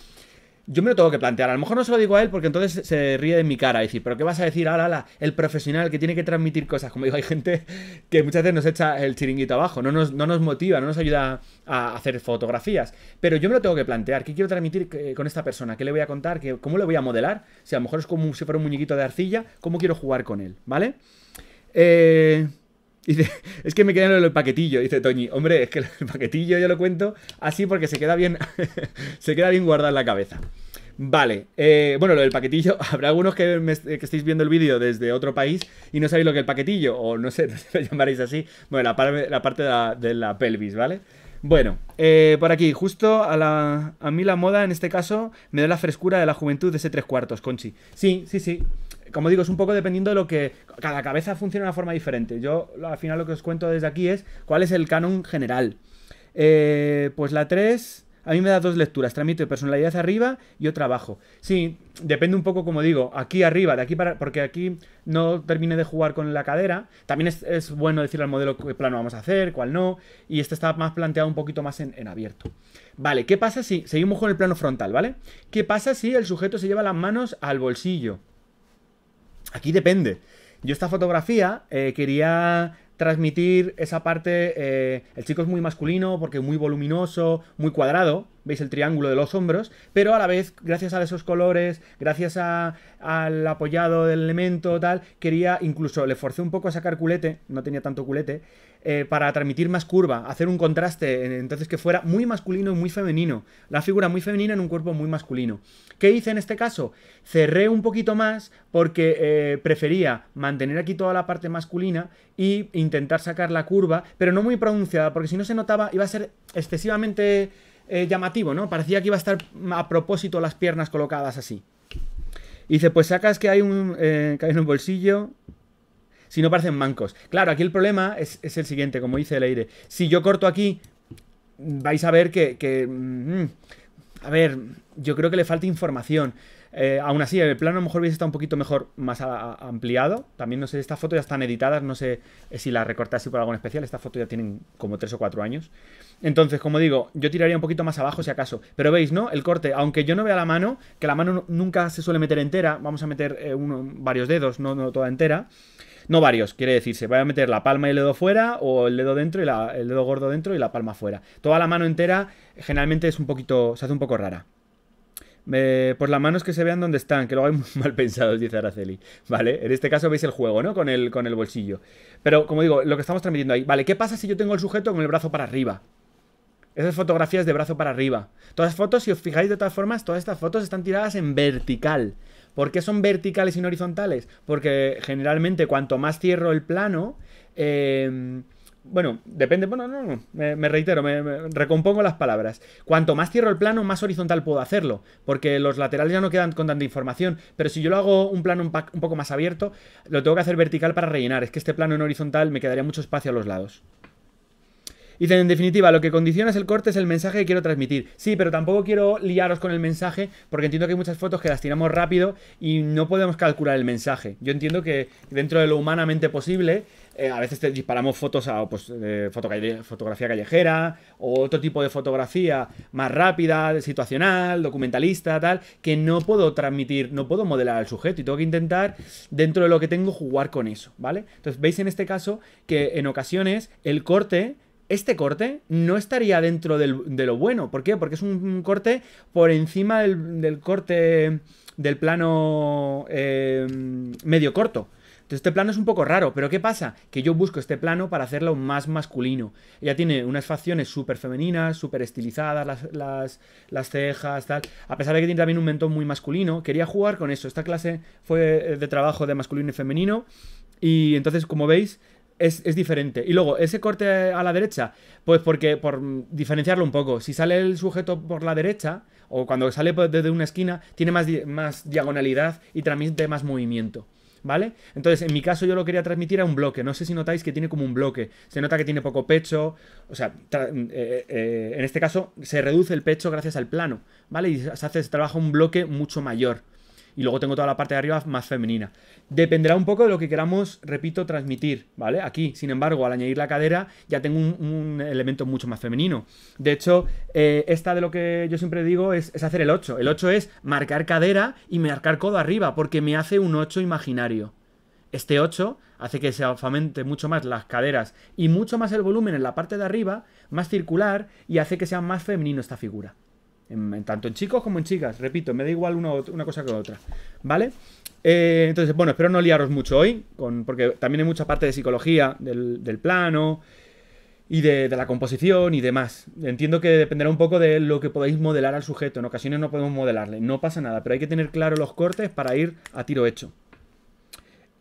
yo me lo tengo que plantear. A lo mejor no se lo digo a él porque entonces se ríe de mi cara. Y decir, ¿pero qué vas a decir? Ala, ah, el profesional que tiene que transmitir cosas. Como digo, hay gente que muchas veces nos echa el chiringuito abajo. No nos, no nos motiva, no nos ayuda a hacer fotografías. Pero yo me lo tengo que plantear. ¿Qué quiero transmitir eh, con esta persona? ¿Qué le voy a contar? ¿Cómo le voy a modelar? Si a lo mejor es como si fuera un muñequito de arcilla, ¿cómo quiero jugar con él? ¿Vale? Eh. Dice, <laughs> es que me quedo en el paquetillo. Dice Toñi, hombre, es que el <laughs> paquetillo yo lo cuento así porque se queda bien, <laughs> se queda bien guardado en la cabeza. Vale, eh, bueno, lo del paquetillo, habrá algunos que, me, estáis viendo el vídeo desde otro país y no sabéis lo que es el paquetillo, o no sé, lo llamaréis así. Bueno, la, parte de la, pelvis, ¿vale? Bueno, eh, por aquí, justo a, la, a mí la moda en este caso me da la frescura de la juventud de ese tres cuartos, Conchi. Sí, sí, sí como digo, es un poco dependiendo de lo que. Cada cabeza funciona de una forma diferente. Yo al final lo que os cuento desde aquí es cuál es el canon general. Eh, pues la 3. A mí me da dos lecturas, trámite de personalidad arriba y otra abajo. Sí, depende un poco, como digo, aquí arriba, de aquí para. Porque aquí no termine de jugar con la cadera. También es, bueno decir al modelo qué plano vamos a hacer, cuál no. Y este está más planteado un poquito más en, en, abierto. Vale, ¿qué pasa si. Seguimos con el plano frontal, ¿vale? ¿Qué pasa si el sujeto se lleva las manos al bolsillo? Aquí depende. Yo esta fotografía eh, quería transmitir esa parte. Eh, el chico es muy masculino porque muy voluminoso, muy cuadrado. Veis el triángulo de los hombros. Pero a la vez, gracias a esos colores, gracias al apoyado del elemento, tal, quería incluso le forcé un poco a sacar culete. No tenía tanto culete. Eh, para transmitir más curva, hacer un contraste, eh, entonces que fuera muy masculino y muy femenino. La figura muy femenina en un cuerpo muy masculino. ¿Qué hice en este caso? Cerré un poquito más porque eh, prefería mantener aquí toda la parte masculina y intentar sacar la curva, pero no muy pronunciada, porque si no se notaba iba a ser excesivamente llamativo, ¿no? Parecía que iba a estar a propósito las piernas colocadas así. dice, pues sacas que hay un, que hay un bolsillo si no parecen mancos. Claro, aquí el problema es, el siguiente, como dice el aire. Si yo corto aquí, vais a ver que... Mm, a ver, yo creo que le falta información. Eh, aún así, el plano a lo mejor hubiese estado un poquito mejor, más ampliado. También no sé, estas fotos ya están editadas, no sé eh, si las así por algo especial. Estas fotos ya tienen como 3 o 4 años. Entonces, como digo, yo tiraría un poquito más abajo si acaso. Pero veis, ¿no? El corte, aunque yo no vea la mano, que la mano nunca se suele meter entera, vamos a meter eh, varios dedos, no, no toda entera. No varios, quiere decir, se va a meter la palma y el dedo fuera, o el dedo dentro y el dedo gordo dentro y la palma fuera. Toda la mano entera generalmente es un poquito, se hace un poco rara. Eh, pues las manos que se vean dónde están, que luego hay <laughs> mal pensados, dice Araceli. Vale, en este caso veis el juego, ¿no? Con el, con el bolsillo. Pero como digo, lo que estamos transmitiendo ahí. Vale, ¿qué pasa si yo tengo el sujeto con el brazo para arriba? Esas fotografías de brazo para arriba. Todas las fotos, si os fijáis de todas formas, todas estas fotos están tiradas en vertical. ¿Por qué son verticales y no horizontales? Porque generalmente cuanto más cierro el plano, em, bueno, depende, bueno, no, no, me, reitero, me, recompongo las palabras. Cuanto más cierro el plano, más horizontal puedo hacerlo, porque los laterales ya no quedan con tanta información, pero si yo lo hago un plano un poco más abierto, lo tengo que hacer vertical para rellenar, es que este plano en horizontal me quedaría mucho espacio a los lados. Y en definitiva, lo que condiciona es el corte, es el mensaje que quiero transmitir. Sí, pero tampoco quiero liaros con el mensaje, porque entiendo que hay muchas fotos que las tiramos rápido y no podemos calcular el mensaje. Yo entiendo que dentro de lo humanamente posible, eh, a veces disparamos fotos a pues, eh, fotografía callejera o otro tipo de fotografía más rápida, situacional, documentalista, tal, que no puedo transmitir, no puedo modelar al sujeto y tengo que intentar, dentro de lo que tengo, jugar con eso, ¿vale? Entonces veis en este caso que en ocasiones el corte este corte no estaría dentro de lo bueno. ¿Por qué? Porque es un, corte por encima del, corte del plano eh, medio corto. Entonces este plano es un poco raro, pero ¿qué pasa? Que yo busco este plano para hacerlo más masculino. Ella tiene unas facciones súper femeninas, súper estilizadas, las, las, cejas, tal. A pesar de que tiene también un mentón muy masculino, quería jugar con eso. Esta clase fue de trabajo de masculino y femenino. Y entonces, como veis, es, diferente. Y luego, ese corte a la derecha, pues porque, por diferenciarlo un poco, si sale el sujeto por la derecha, o cuando sale desde una esquina, tiene más, más diagonalidad y transmite más movimiento. ¿Vale? Entonces, en mi caso yo lo quería transmitir a un bloque. No sé si notáis que tiene como un bloque. Se nota que tiene poco pecho. O sea, eh, eh, en este caso se reduce el pecho gracias al plano. ¿Vale? Y hace, se trabaja un bloque mucho mayor y luego tengo toda la parte de arriba más femenina. Dependerá un poco de lo que queramos, repito, transmitir, ¿vale? Aquí, sin embargo, al añadir la cadera ya tengo un, elemento mucho más femenino. De hecho, eh, esta de lo que yo siempre digo es, hacer el 8. El 8 es marcar cadera y marcar codo arriba, porque me hace un 8 imaginario. Este 8 hace que se fomente mucho más las caderas y mucho más el volumen en la parte de arriba, más circular, y hace que sea más femenino esta figura tanto en chicos como en chicas, repito, me da igual una, cosa que otra, ¿vale? Eh, entonces, bueno, espero no liaros mucho hoy, porque también hay mucha parte de psicología, del, plano y de, la composición y demás. Entiendo que dependerá un poco de lo que podáis modelar al sujeto. En ocasiones no podemos modelarle, no pasa nada, pero hay que tener claro los cortes para ir a tiro hecho.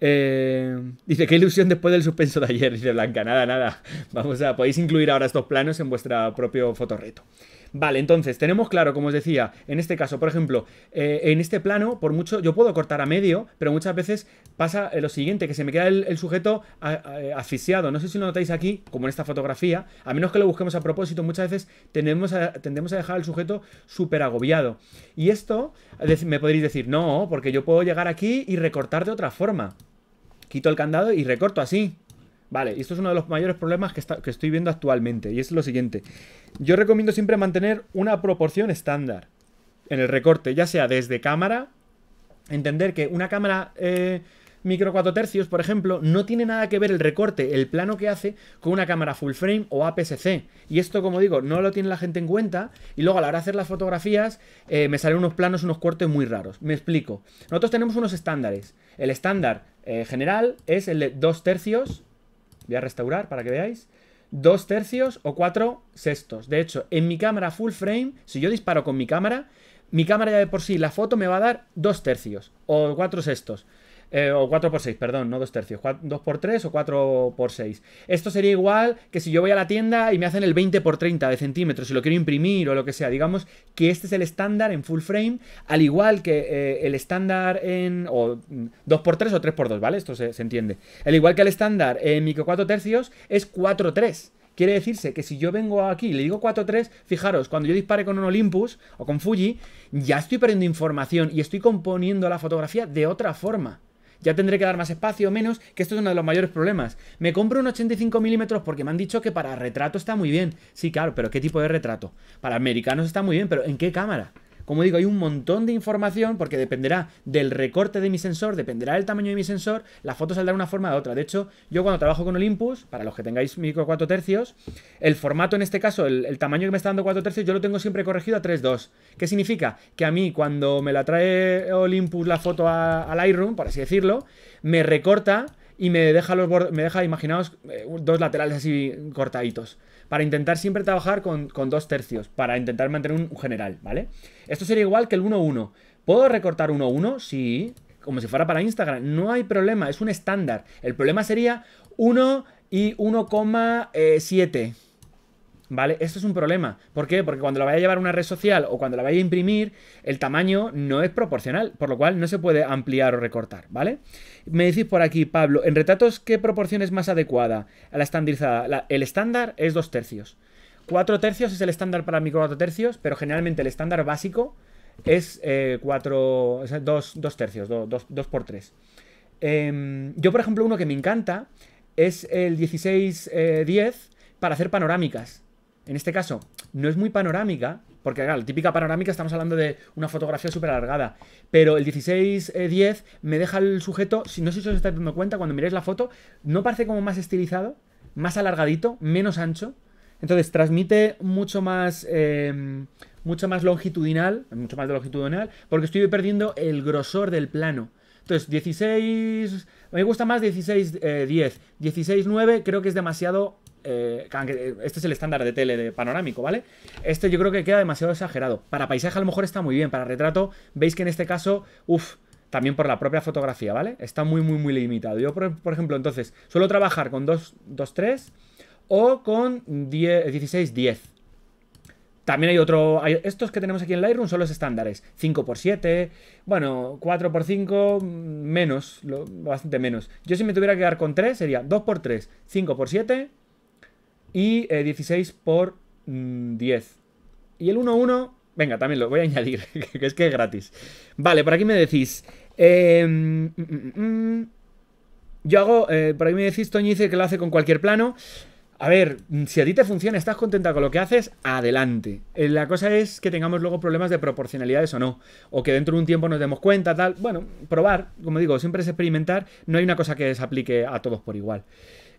Eh, dice, qué ilusión después del suspenso de ayer, dice Blanca. Nada, nada. Vamos a, podéis incluir ahora estos planos en vuestro propio fotorreto. Vale, entonces tenemos claro, como os decía, en este caso, por ejemplo, eh, en este plano, por mucho, yo puedo cortar a medio, pero muchas veces pasa eh, lo siguiente, que se me queda el, sujeto eh, asfixiado. No sé si lo notáis aquí, como en esta fotografía, a menos que lo busquemos a propósito, muchas veces tendemos a, tendemos a dejar al sujeto súper agobiado. Y esto me podréis decir, no, porque yo puedo llegar aquí y recortar de otra forma. Quito el candado y recorto así. Vale, y esto es uno de los mayores problemas que, estoy viendo actualmente, y es lo siguiente. Yo recomiendo siempre mantener una proporción estándar en el recorte, ya sea desde cámara, entender que una cámara eh, micro 4 tercios, por ejemplo, no tiene nada que ver el recorte, el plano que hace, con una cámara full frame o APS-C. Y esto, como digo, no lo tiene la gente en cuenta. Y luego a la hora de hacer las fotografías, eh, me salen unos planos, unos cortes muy raros. Me explico. Nosotros tenemos unos estándares. El estándar eh, general es el de 2 tercios Voy a restaurar para que veáis. Dos tercios o cuatro sextos. De hecho, en mi cámara full frame, si yo disparo con mi cámara, mi cámara ya de por sí, la foto me va a dar dos tercios o cuatro sextos. Eh, o 4 x 6, perdón, no 2 tercios. 2 x 3 o 4 x 6. Esto sería igual que si yo voy a la tienda y me hacen el 20 x 30 de centímetros Si lo quiero imprimir o lo que sea. Digamos que este es el estándar en full frame, al igual que eh, el estándar en... o 2 x 3 o 3 x 2, ¿vale? Esto se, entiende. Al igual que el estándar en micro 4 tercios es 4 x 3. Quiere decirse que si yo vengo aquí y le digo 4-3, x fijaros, cuando yo dispare con un Olympus o con Fuji, ya estoy perdiendo información y estoy componiendo la fotografía de otra forma ya tendré que dar más espacio o menos, que esto es uno de los mayores problemas. Me compro un 85 milímetros porque me han dicho que para retrato está muy bien. Sí, claro, pero ¿qué tipo de retrato? Para americanos está muy bien, pero ¿en qué cámara? Como digo, hay un montón de información porque dependerá del recorte de mi sensor, dependerá del tamaño de mi sensor, la foto saldrá de una forma a otra. De hecho, yo cuando trabajo con Olympus, para los que tengáis micro 4 tercios, el formato en este caso, el, tamaño que me está dando 4 tercios, yo lo tengo siempre corregido a 3.2. ¿Qué significa? Que a mí cuando me la trae Olympus la foto al iRoom, por así decirlo, me recorta y me deja los me deja, imaginaos, eh, dos laterales así cortaditos para intentar siempre trabajar con, dos tercios, para intentar mantener un general, ¿vale? Esto sería igual que el 1-1. ¿Puedo recortar 1-1? Sí, como si fuera para Instagram. No hay problema, es un estándar. El problema sería 1 y 1,7. ¿vale? Esto es un problema. ¿Por qué? Porque cuando la vaya a llevar a una red social o cuando la vaya a imprimir, el tamaño no es proporcional, por lo cual no se puede ampliar o recortar, ¿vale? Me decís por aquí, Pablo, en retratos, ¿qué proporción es más adecuada a la estandarizada? el estándar es 2 tercios. 4 tercios es el estándar para micro cuatro tercios, pero generalmente el estándar básico es 4, eh, 2, tercios, 2, por 3. Em, yo, por ejemplo, uno que me encanta es el 16-10 eh, para hacer panorámicas en este caso, no es muy panorámica, porque claro, la típica panorámica estamos hablando de una fotografía súper alargada, pero el 16-10 eh, me deja el sujeto, si no sé si os estáis dando cuenta, cuando miráis la foto, no parece como más estilizado, más alargadito, menos ancho, entonces transmite mucho más... Em, mucho más longitudinal, mucho más longitudinal, porque estoy perdiendo el grosor del plano. Entonces, 16. Me gusta más 16, 10. 16, 9 creo que es demasiado eh, eh, este es el estándar de tele de panorámico, ¿vale? Este yo creo que queda demasiado exagerado. Para paisaje a lo mejor está muy bien, para retrato veis que en este caso, uff, también por la propia fotografía, ¿vale? Está muy, muy, muy limitado. Yo, por, ejemplo, entonces, suelo trabajar con 2, 2, 3 o con 10, 16, 10. También hay otro. estos que tenemos aquí en Lightroom son los estándares. 5x7, bueno, 4x5, menos, bastante menos. Yo si me tuviera que quedar con 3 sería 2x3, 5x7, y 16 eh, por 10. Mm, y el 1-1, venga, también lo voy a <laughs> añadir, que es que es gratis. Vale, por aquí me decís... Em, mm, mm, yo hago, eh, por aquí me decís, Toñice, que lo hace con cualquier plano. A ver, si a ti te funciona, estás contenta con lo que haces, adelante. Eh, la cosa es que tengamos luego problemas de proporcionalidades o no. O que dentro de un tiempo nos demos cuenta, tal. Bueno, probar, como digo, siempre es experimentar. No hay una cosa que se aplique a todos por igual.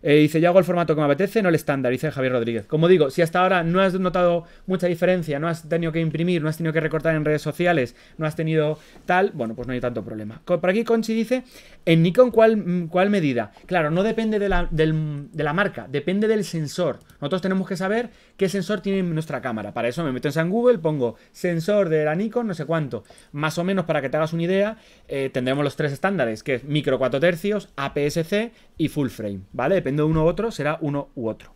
Eh, dice, yo hago el formato que me apetece, no el estándar, dice Javier Rodríguez. Como digo, si hasta ahora no has notado mucha diferencia, no has tenido que imprimir, no has tenido que recortar en redes sociales, no has tenido tal, bueno, pues no hay tanto problema. Por aquí Conchi dice, ¿en Nikon cuál, mm, cuál medida? Claro, no depende de la, de la marca, depende del sensor. Nosotros tenemos que saber qué sensor tiene nuestra cámara. Para eso me meto en Google, pongo sensor de la Nikon, no sé cuánto. Más o menos para que te hagas una idea, eh, tendremos los tres estándares, que es micro 4 tercios, APS-C y full frame, ¿vale? Depende de uno u otro, será uno u otro.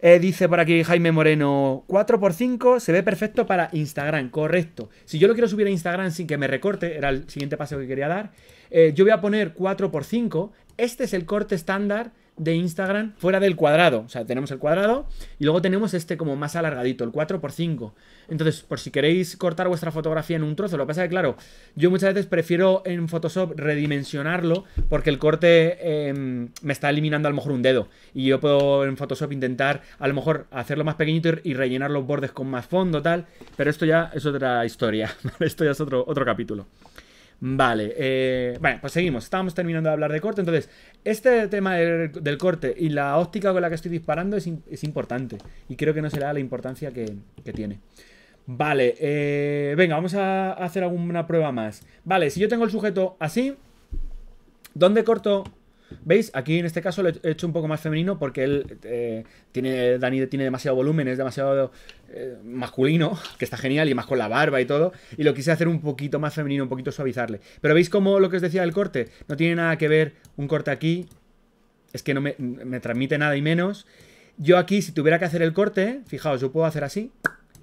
Eh, dice por aquí Jaime Moreno, 4x5 se ve perfecto para Instagram, correcto. Si yo lo quiero subir a Instagram sin que me recorte, era el siguiente paso que quería dar, eh, yo voy a poner 4x5, este es el corte estándar de Instagram fuera del cuadrado. O sea, tenemos el cuadrado y luego tenemos este como más alargadito, el 4x5. Entonces, por si queréis cortar vuestra fotografía en un trozo, lo que pasa es que, claro, yo muchas veces prefiero en Photoshop redimensionarlo porque el corte em, me está eliminando a lo mejor un dedo. Y yo puedo en Photoshop intentar a lo mejor hacerlo más pequeñito y rellenar los bordes con más fondo, tal. Pero esto ya es otra historia. <laughs> esto ya es otro, otro capítulo. Vale, eh, bueno, pues seguimos. Estábamos terminando de hablar de corte. Entonces, este tema del, corte y la óptica con la que estoy disparando es, importante. Y creo que no será la importancia que, que tiene. Vale, eh, venga, vamos a hacer alguna prueba más. Vale, si yo tengo el sujeto así, ¿dónde corto ¿Veis? Aquí en este caso lo he hecho un poco más femenino porque él eh, tiene. tiene demasiado volumen, es demasiado eh, masculino, que está genial, y más con la barba y todo. Y lo quise hacer un poquito más femenino, un poquito suavizarle. Pero veis como lo que os decía del corte, no tiene nada que ver un corte aquí. Es que no me, me transmite nada y menos. Yo aquí, si tuviera que hacer el corte, fijaos, yo puedo hacer así,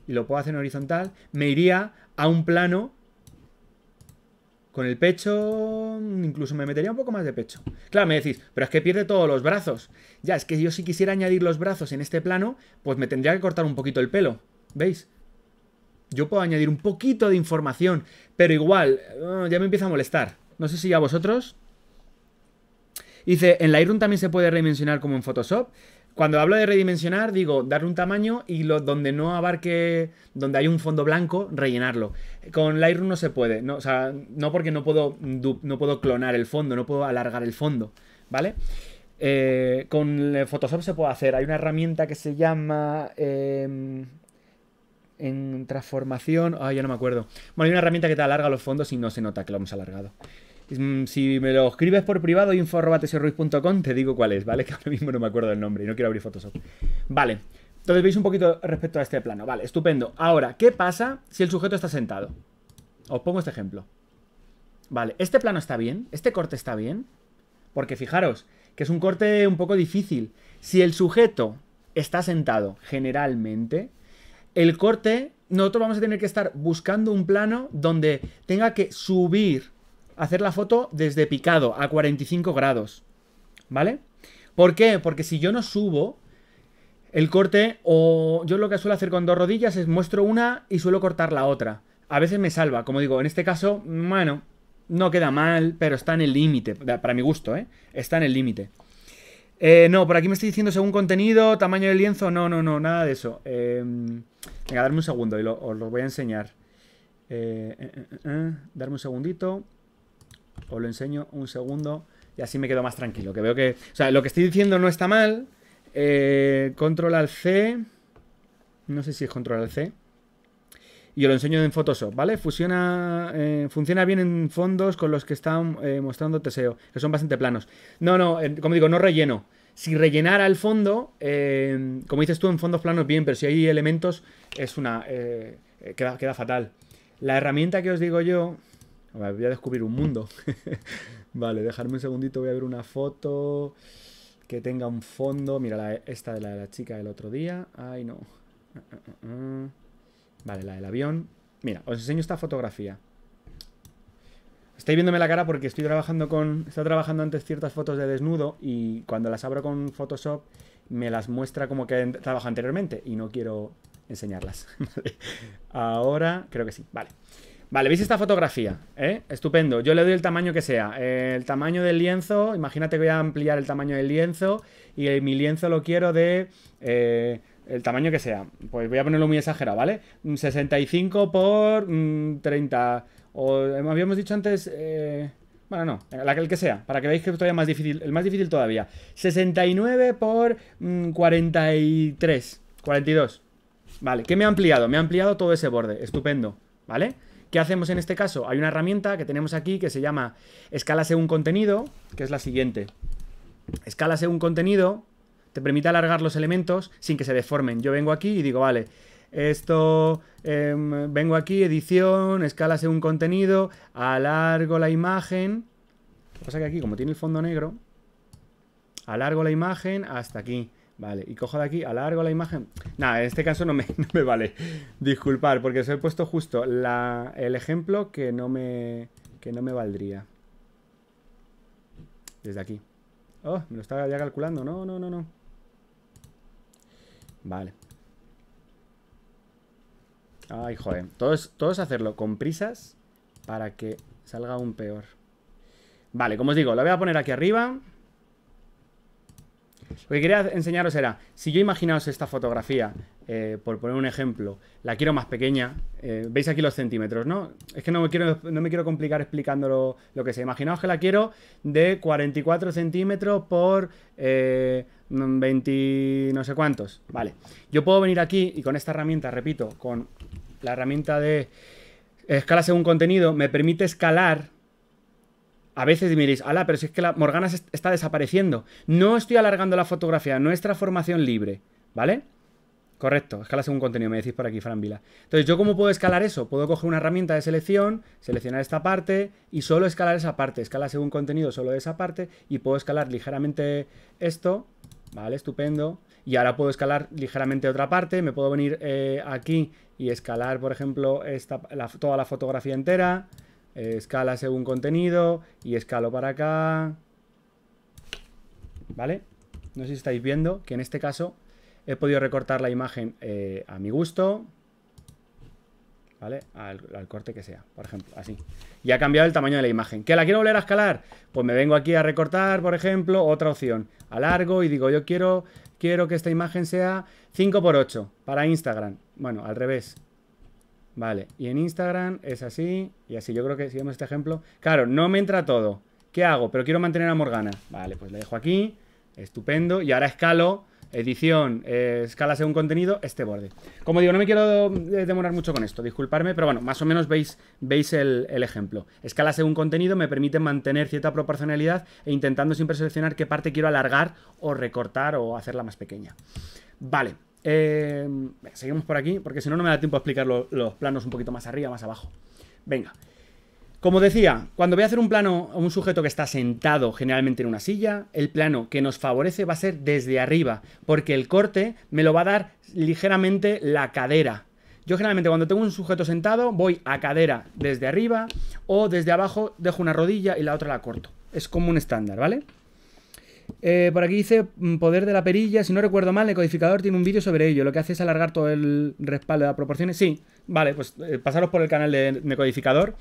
y lo puedo hacer en horizontal, me iría a un plano con el pecho, incluso me metería un poco más de pecho. Claro, me decís, pero es que pierde todos los brazos. Ya, es que yo si quisiera añadir los brazos en este plano, pues me tendría que cortar un poquito el pelo. ¿Veis? Yo puedo añadir un poquito de información, pero igual, ah, ya me empieza a molestar. No sé si a vosotros. Dice, ¿en Lightroom también se puede redimensionar como en Photoshop? Cuando hablo de redimensionar, digo dar un tamaño y donde no abarque, donde hay un fondo blanco, rellenarlo. Con Lightroom no se puede, no, no porque no puedo, no puedo clonar el fondo, no puedo alargar el fondo, ¿vale? Eh, con Photoshop se puede hacer. Hay una herramienta que se llama. Em, en transformación. Ay, ah, ya no me acuerdo. Bueno, hay una herramienta que te alarga los fondos y no se nota que lo hemos alargado. Mm, si me lo escribes por privado, info.ruiz.com, te digo cuál es, ¿vale? <laughs> Que ahora mismo no me acuerdo el nombre y no quiero abrir Photoshop. Vale, entonces veis un poquito respecto a este plano. Vale, estupendo. Ahora, ¿qué pasa si el sujeto está sentado? Os pongo este ejemplo. Vale, este plano está bien, este corte está bien, porque fijaros que es un corte un poco difícil. Si el sujeto está sentado generalmente, el corte, nosotros vamos a tener que estar buscando un plano donde tenga que subir hacer la foto desde picado, a 45 grados. ¿Vale? ¿Por qué? Porque si yo no subo el corte, o yo lo que suelo hacer con dos rodillas es muestro una y suelo cortar la otra. A veces me salva, como digo, en este caso, bueno, no queda mal, pero está en el límite, para mi gusto, ¿eh? Está en el límite. Eh, no, por aquí me estoy diciendo según contenido, tamaño del lienzo, no, no, no, nada de eso. Eh, venga, darme un segundo y lo, os lo voy a enseñar. Eh, darme un segundito. Os lo enseño un segundo y así me quedo más tranquilo. Que veo que. O sea, lo que estoy diciendo no está mal. Eh, control al C. No sé si es control al C. Y os lo enseño en Photoshop, ¿vale? Fusiona, eh, funciona bien en fondos con los que están eh, mostrando Teseo, que son bastante planos. No, no, como digo, no relleno. Si rellenara el fondo, como dices tú, en fondos planos bien, pero si hay elementos, es una. Queda, queda fatal. La herramienta que os digo yo, Voy a descubrir un mundo. <laughs> vale, dejarme un segundito, voy a ver una foto que tenga un fondo. Mira, esta de la la chica del otro día. Ay, no. Ah, ah, ah, vale, la del avión. Mira, os enseño esta fotografía. Estáis viéndome la cara porque estoy trabajando con... Estaba trabajando antes ciertas fotos de desnudo y cuando las abro con Photoshop me las muestra como que trabajo anteriormente y no quiero enseñarlas. <laughs> Ahora creo que sí. Vale. Vale, ¿veis esta fotografía? ¿Eh? Estupendo. Yo le doy el tamaño que sea. el tamaño del lienzo, imagínate que voy a ampliar el tamaño del lienzo y mi lienzo lo quiero de... Eh, el tamaño que sea. Pues voy a ponerlo muy exagerado, ¿vale? 65 por 30. Mm, o eh, habíamos dicho antes... bueno, no, el que sea, para que veáis que es más difícil, el más difícil todavía. 69 por 43, mm, 42. Vale, ¿qué me ha ampliado? Me ha ampliado todo ese borde, estupendo, ¿vale? vale ¿Qué hacemos en este caso? Hay una herramienta que tenemos aquí que se llama escala según contenido, que es la siguiente. Escala según contenido te permite alargar los elementos sin que se deformen. Yo vengo aquí y digo, vale, esto, em, vengo aquí, edición, escala según contenido, alargo la imagen. Lo que pasa que aquí, como tiene el fondo negro, alargo la imagen hasta aquí. Vale, y cojo de aquí, alargo la imagen. Nada, en este caso no me, <laughs> vale. Disculpar, porque os he puesto justo la, el ejemplo que no me. que no me valdría. Desde aquí. Oh, me lo estaba ya calculando. No, no, no, no. Vale. Ay, joder. Todos, todos hacerlo con prisas para que salga aún peor. Vale, como os digo, lo voy a poner aquí arriba. Lo que quería enseñaros era, si yo imaginaos esta fotografía, eh, por poner un ejemplo, la quiero más pequeña, eh, veis aquí los centímetros, ¿no? Es que no me quiero, no me quiero complicar explicándolo lo que sea. Imaginaos que la quiero de 44 centímetros por 20 eh, no sé cuántos, ¿vale? Yo puedo venir aquí y con esta herramienta, repito, con la herramienta de escala según contenido, me permite escalar a veces diréis, ala, pero si es que la Morgana está desapareciendo. No estoy alargando la fotografía, nuestra formación libre, ¿vale? Correcto, escala según contenido, me decís por aquí, Fran Vila. Entonces, ¿yo cómo puedo escalar eso? Puedo coger una herramienta de selección, seleccionar esta parte y solo escalar esa parte. Escala según contenido, solo esa parte y puedo escalar ligeramente esto, ¿vale? Estupendo. Y ahora puedo escalar ligeramente otra parte, me puedo venir eh, aquí y escalar, por ejemplo, toda la fotografía entera. Eh, escala según contenido y escalo para acá. ¿Vale? No sé si estáis viendo que en este caso he podido recortar la imagen eh, a mi gusto. ¿Vale? Al, corte que sea, por ejemplo, así. Y ha cambiado el tamaño de la imagen. ¿Que la quiero volver a escalar? Pues me vengo aquí a recortar, por ejemplo, otra opción. Alargo y digo, yo quiero, quiero que esta imagen sea 5x8 para Instagram. Bueno, al revés. Vale, y en Instagram es así y así. Yo creo que si vemos este ejemplo... Claro, no me entra todo. ¿Qué hago? Pero quiero mantener a Morgana. Vale, pues le dejo aquí. Estupendo. Y ahora escalo, edición, eh, escala según contenido, este borde. Como digo, no me quiero eh, demorar mucho con esto, disculparme, pero bueno, más o menos veis, veis el, el, ejemplo. Escala según contenido me permite mantener cierta proporcionalidad e intentando siempre seleccionar qué parte quiero alargar o recortar o hacerla más pequeña. Vale. Em, seguimos por aquí, porque si no, no me da tiempo a explicar los planos un poquito más arriba, más abajo. Venga. Como decía, cuando voy a hacer un plano a un sujeto que está sentado generalmente en una silla, el plano que nos favorece va a ser desde arriba, porque el corte me lo va a dar ligeramente la cadera. Yo generalmente cuando tengo un sujeto sentado voy a cadera desde arriba o desde abajo dejo una rodilla y la otra la corto. Es como un estándar, ¿vale? Eh, por aquí dice mm, poder de la perilla. Si no recuerdo mal, el codificador tiene un vídeo sobre ello. Lo que hace es alargar todo el respaldo de las proporciones. Sí, vale, pues eh, pasaros por el canal de, de, codificador,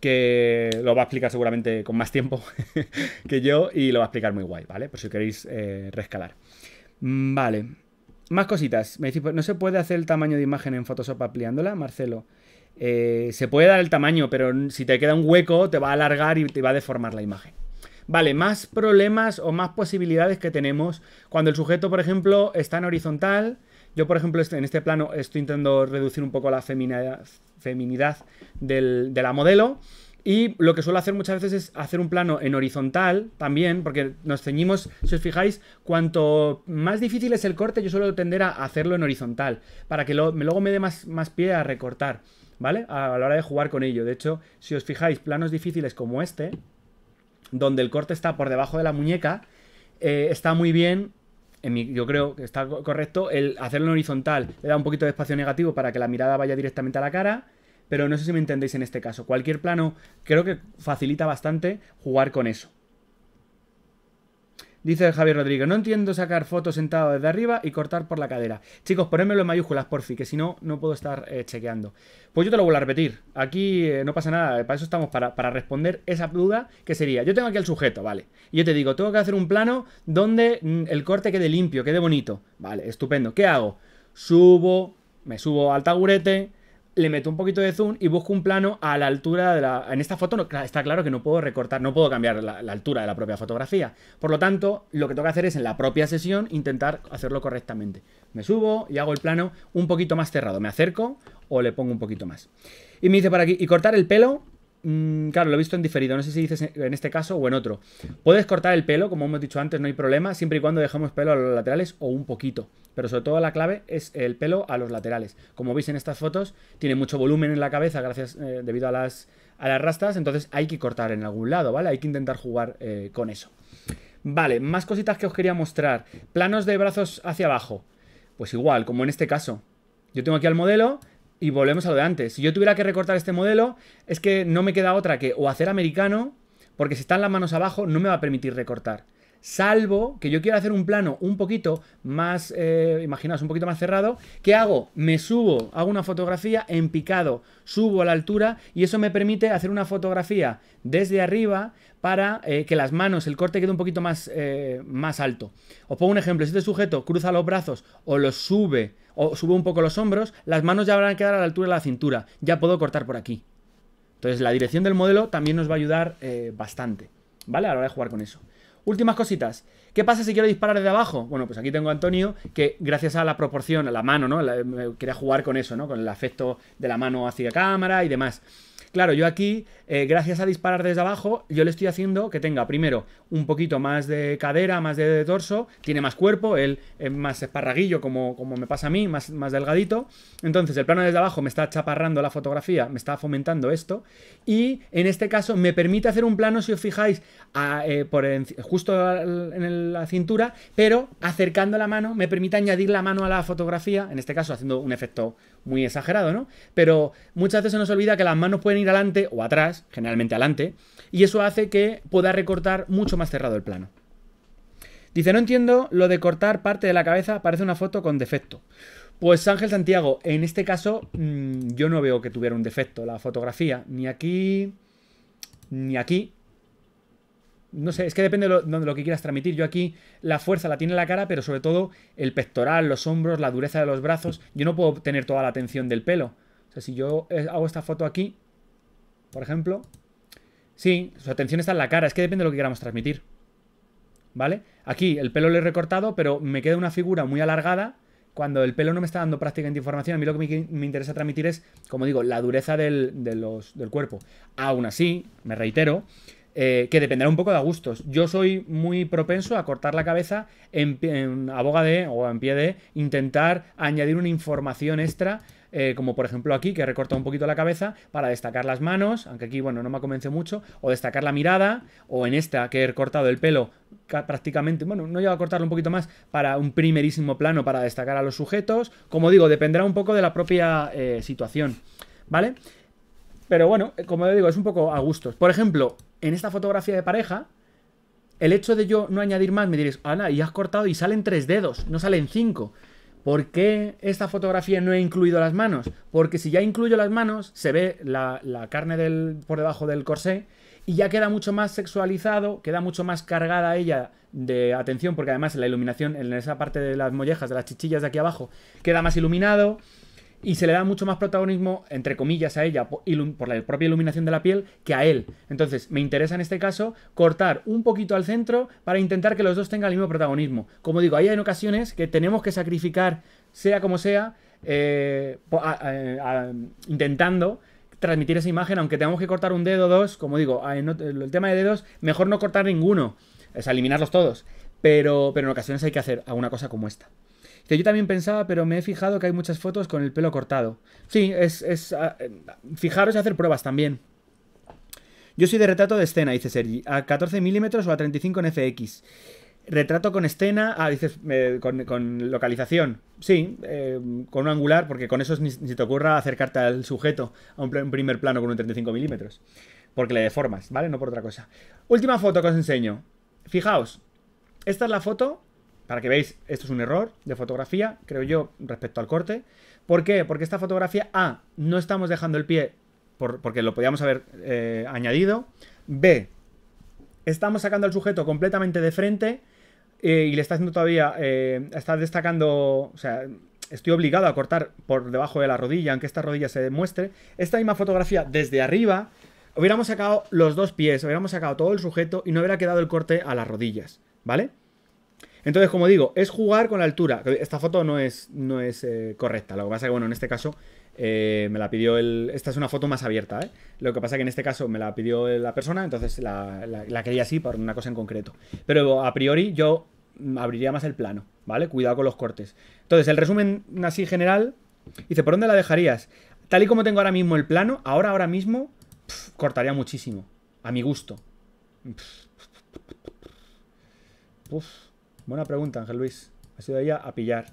que lo va a explicar seguramente con más tiempo <laughs> que yo y lo va a explicar muy guay, ¿vale? Por si queréis eh, rescalar. Mm, vale. Más cositas. Me decís, pues, ¿no se puede hacer el tamaño de imagen en Photoshop ampliándola, Marcelo? se puede dar el tamaño, pero si te queda un hueco, te va a alargar y te va a deformar la imagen. Vale, más problemas o más posibilidades que tenemos cuando el sujeto, por ejemplo, está en horizontal. Yo, por ejemplo, en este plano estoy intentando reducir un poco la feminidad, de la modelo. Y lo que suelo hacer muchas veces es hacer un plano en horizontal también, porque nos ceñimos, si os fijáis, cuanto más difícil es el corte, yo suelo tender a hacerlo en horizontal, para que luego me dé más, pie a recortar, ¿vale? a la hora de jugar con ello. De hecho, si os fijáis, planos difíciles como este, donde el corte está por debajo de la muñeca, eh, está muy bien. En mi, yo creo que está correcto. El hacerlo en horizontal le da un poquito de espacio negativo para que la mirada vaya directamente a la cara. Pero no sé si me entendéis en este caso. Cualquier plano creo que facilita bastante jugar con eso. Dice Javier Rodríguez, no entiendo sacar fotos sentado desde arriba y cortar por la cadera. Chicos, ponémelo en mayúsculas, porfi, que si no, no puedo estar eh, chequeando. Pues yo te lo vuelvo a repetir. Aquí eh, no pasa nada, eh, para eso estamos, para, para, responder esa duda que sería, yo tengo aquí el sujeto, vale. Y yo te digo, tengo que hacer un plano donde mm, el corte quede limpio, quede bonito. Vale, estupendo. ¿Qué hago? Subo, me subo al taburete, le meto un poquito de zoom y busco un plano a la altura de la... En esta foto no, está claro que no puedo recortar, no puedo cambiar la, la, altura de la propia fotografía. Por lo tanto, lo que tengo que hacer es en la propia sesión intentar hacerlo correctamente. Me subo y hago el plano un poquito más cerrado. Me acerco o le pongo un poquito más. Y me dice por aquí, y cortar el pelo Mm, claro, lo he visto en diferido, no sé si dices en este caso o en otro. Puedes cortar el pelo, como hemos dicho antes, no hay problema, siempre y cuando dejemos pelo a los laterales o un poquito. Pero sobre todo la clave es el pelo a los laterales. Como veis en estas fotos, tiene mucho volumen en la cabeza gracias eh, debido a las, a las rastas, entonces hay que cortar en algún lado, ¿vale? Hay que intentar jugar eh, con eso. Vale, más cositas que os quería mostrar. Planos de brazos hacia abajo. Pues igual, como en este caso. Yo tengo aquí al modelo y volvemos a lo de antes. Si yo tuviera que recortar este modelo, es que no me queda otra que o hacer americano, porque si están las manos abajo no me va a permitir recortar. Salvo que yo quiero hacer un plano un poquito más, eh, imaginaos, un poquito más cerrado. ¿Qué hago? Me subo, hago una fotografía en picado, subo a la altura y eso me permite hacer una fotografía desde arriba para eh, que las manos, el corte quede un poquito más, eh, más alto. Os pongo un ejemplo, si este sujeto cruza los brazos o los sube o sube un poco los hombros, las manos ya van a quedar a la altura de la cintura. Ya puedo cortar por aquí. Entonces la dirección del modelo también nos va a ayudar bastante, ¿vale? A la hora de jugar con eso. Últimas cositas. ¿Qué pasa si quiero disparar desde abajo? Bueno, pues aquí tengo a Antonio, que gracias a la proporción, a la mano, ¿no? Eh, quería jugar con eso, ¿no? Con el afecto de la mano hacia cámara y demás. Claro, yo aquí, eh, gracias a disparar desde abajo, yo le estoy haciendo que tenga primero un poquito más de cadera, más de, torso, tiene más cuerpo, él es más esparraguillo como, como me pasa a mí, más, más delgadito. Entonces el plano desde abajo me está chaparrando la fotografía, me está fomentando esto. Y en este caso me permite hacer un plano, si os fijáis, eh, justo en la cintura, pero acercando la mano me permite añadir la mano a la fotografía, en este caso haciendo un efecto muy exagerado, ¿no? Pero muchas veces se nos olvida que las manos pueden ir adelante o atrás, generalmente adelante, y eso hace que pueda recortar mucho más cerrado el plano. Dice, no entiendo lo de cortar parte de la cabeza, parece una foto con defecto. Pues Ángel Santiago, en este caso mm, yo no veo que tuviera un defecto la fotografía, ni aquí, ni aquí, no sé, es que depende de lo, que quieras transmitir. Yo aquí la fuerza la tiene la cara, pero sobre todo el pectoral, los hombros, la dureza de los brazos. Yo no puedo tener toda la atención del pelo. O sea, si yo eh, hago esta foto aquí, por ejemplo, sí, su atención está en la cara. Es que depende de lo que queramos transmitir. ¿Vale? Aquí el pelo lo he recortado, pero me queda una figura muy alargada. Cuando el pelo no me está dando prácticamente información, a mí lo que me, interesa transmitir es, como digo, la dureza del, del cuerpo. Aún así, me reitero, eh, que dependerá un poco de gustos. Yo soy muy propenso a cortar la cabeza en, de o en pie de intentar añadir una información extra. Eh, como por ejemplo aquí, que he recortado un poquito la cabeza para destacar las manos, aunque aquí, bueno, no me convence mucho, o destacar la mirada, o en esta que he cortado el pelo prácticamente, bueno, no llegado a cortarlo un poquito más para un primerísimo plano para destacar a los sujetos. Como digo, dependerá un poco de la propia eh, situación, ¿vale? Pero bueno, como digo, es un poco a gustos. Por ejemplo, en esta fotografía de pareja, el hecho de yo no añadir más, me diréis, Ana, y has cortado y salen tres dedos, no salen cinco. ¿Por qué esta fotografía no he incluido las manos? Porque si ya incluyo las manos, se ve la, la carne del, por debajo del corsé y ya queda mucho más sexualizado, queda mucho más cargada ella de atención, porque además la iluminación en esa parte de las mollejas, de las chichillas de aquí abajo, queda más iluminado y se le da mucho más protagonismo, entre comillas, a ella por, la propia iluminación de la piel que a él. Entonces, me interesa en este caso cortar un poquito al centro para intentar que los dos tengan el mismo protagonismo. Como digo, ahí hay en ocasiones que tenemos que sacrificar, sea como sea, eh, intentando transmitir esa imagen, aunque tengamos que cortar un dedo, dos, como digo, ah, el tema de dedos, mejor no cortar ninguno, es eliminarlos todos. Pero, pero en ocasiones hay que hacer alguna cosa como esta yo también pensaba, pero me he fijado que hay muchas fotos con el pelo cortado. Sí, es, es ah, em, fijaros y hacer pruebas también. Yo soy de retrato de escena, dice Sergi, a 14 milímetros o a 35 en FX. Retrato con escena, ah, dices, eh, con, localización. Sí, em, con un angular, porque con eso ni, se te ocurra acercarte al sujeto a un, un primer plano con un 35 milímetros. Porque le deformas, ¿vale? No por otra cosa. Última foto que os enseño. Fijaos, esta es la foto para que veáis, esto es un error de fotografía, creo yo, respecto al corte. ¿Por qué? Porque esta fotografía, A, no estamos dejando el pie porque lo podíamos haber eh, añadido. B, estamos sacando al sujeto completamente de frente eh, y le está haciendo todavía, eh, está destacando, o sea, estoy obligado a cortar por debajo de la rodilla, aunque esta rodilla se demuestre. Esta misma fotografía desde arriba, hubiéramos sacado los dos pies, hubiéramos sacado todo el sujeto y no hubiera quedado el corte a las rodillas, ¿vale? Entonces, como digo, es jugar con la altura. Esta foto no es, no es correcta. Lo que pasa que, bueno, en este caso me la pidió el... Esta es una foto más abierta, ¿eh? Lo que pasa es que en este caso me la pidió la persona, entonces la, quería así por una cosa en concreto. Pero a priori yo abriría más el plano, ¿vale? Cuidado con los cortes. Entonces, el resumen así general, dice, ¿por dónde la dejarías? Tal y como tengo ahora mismo el plano, ahora, ahora mismo, cortaría muchísimo. A mi gusto. Buena pregunta, Ángel Luis. Ha sido ella a pillar.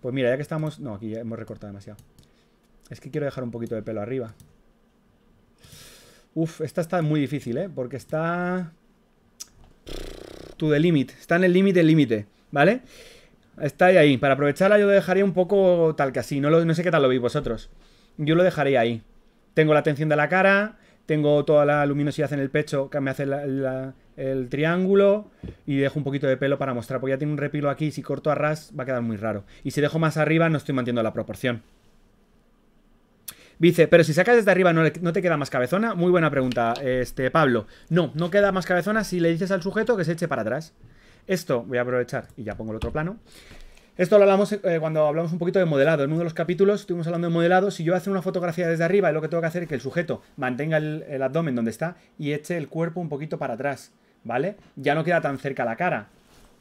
Pues mira, ya que estamos... No, aquí ya hemos recortado demasiado. Es que quiero dejar un poquito de pelo arriba. Uf, esta está muy difícil, ¿eh? Porque está... To the limit. Está en el límite, del límite. ¿Vale? Está ahí, ahí. Para aprovecharla yo lo dejaría un poco tal que así. No, lo, no sé qué tal lo veis vosotros. Yo lo dejaría ahí. Tengo la atención de la cara tengo toda la luminosidad en el pecho que me hace el triángulo y dejo un poquito de pelo para mostrar, porque ya tiene un repilo aquí, si corto a ras va a quedar muy raro. Y si dejo más arriba no estoy manteniendo la proporción. Dice, pero si sacas desde arriba no, no, te queda más cabezona. Muy buena pregunta, este Pablo. No, no queda más cabezona si le dices al sujeto que se eche para atrás. Esto voy a aprovechar y ya pongo el otro plano. Esto lo hablamos eh, cuando hablamos un poquito de modelado. En uno de los capítulos estuvimos hablando de modelado. Si yo hacer una fotografía desde arriba, lo que tengo que hacer es que el sujeto mantenga el abdomen donde está y eche el cuerpo un poquito para atrás, ¿vale? Ya no queda tan cerca la cara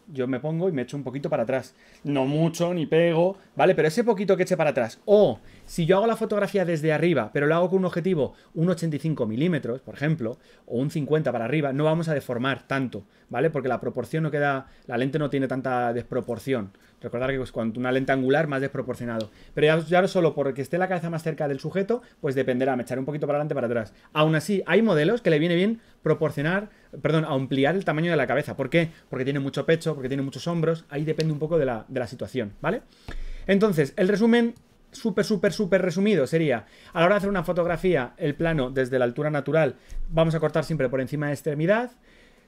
yo me pongo y me echo un poquito para atrás. No mucho, ni pego, ¿vale? Pero ese poquito que eche para atrás. O si yo hago la fotografía desde arriba, pero lo hago con un objetivo, un 85 milímetros, por ejemplo, o un 50 para arriba, no vamos a deformar tanto, ¿vale? Porque la proporción no queda, la lente no tiene tanta desproporción. Recordar que pues, cuando una lente angular más desproporcionado. Pero ya, solo porque esté la cabeza más cerca del sujeto, pues dependerá, me echaré un poquito para adelante, para atrás. Aún así, hay modelos que le viene bien proporcionar perdón, a ampliar el tamaño de la cabeza. ¿Por qué? Porque tiene mucho pecho, porque tiene muchos hombros. Ahí depende un poco de la, de la situación, ¿vale? Entonces, el resumen súper, súper, súper resumido sería, a la hora de hacer una fotografía, el plano desde la altura natural, vamos a cortar siempre por encima de extremidad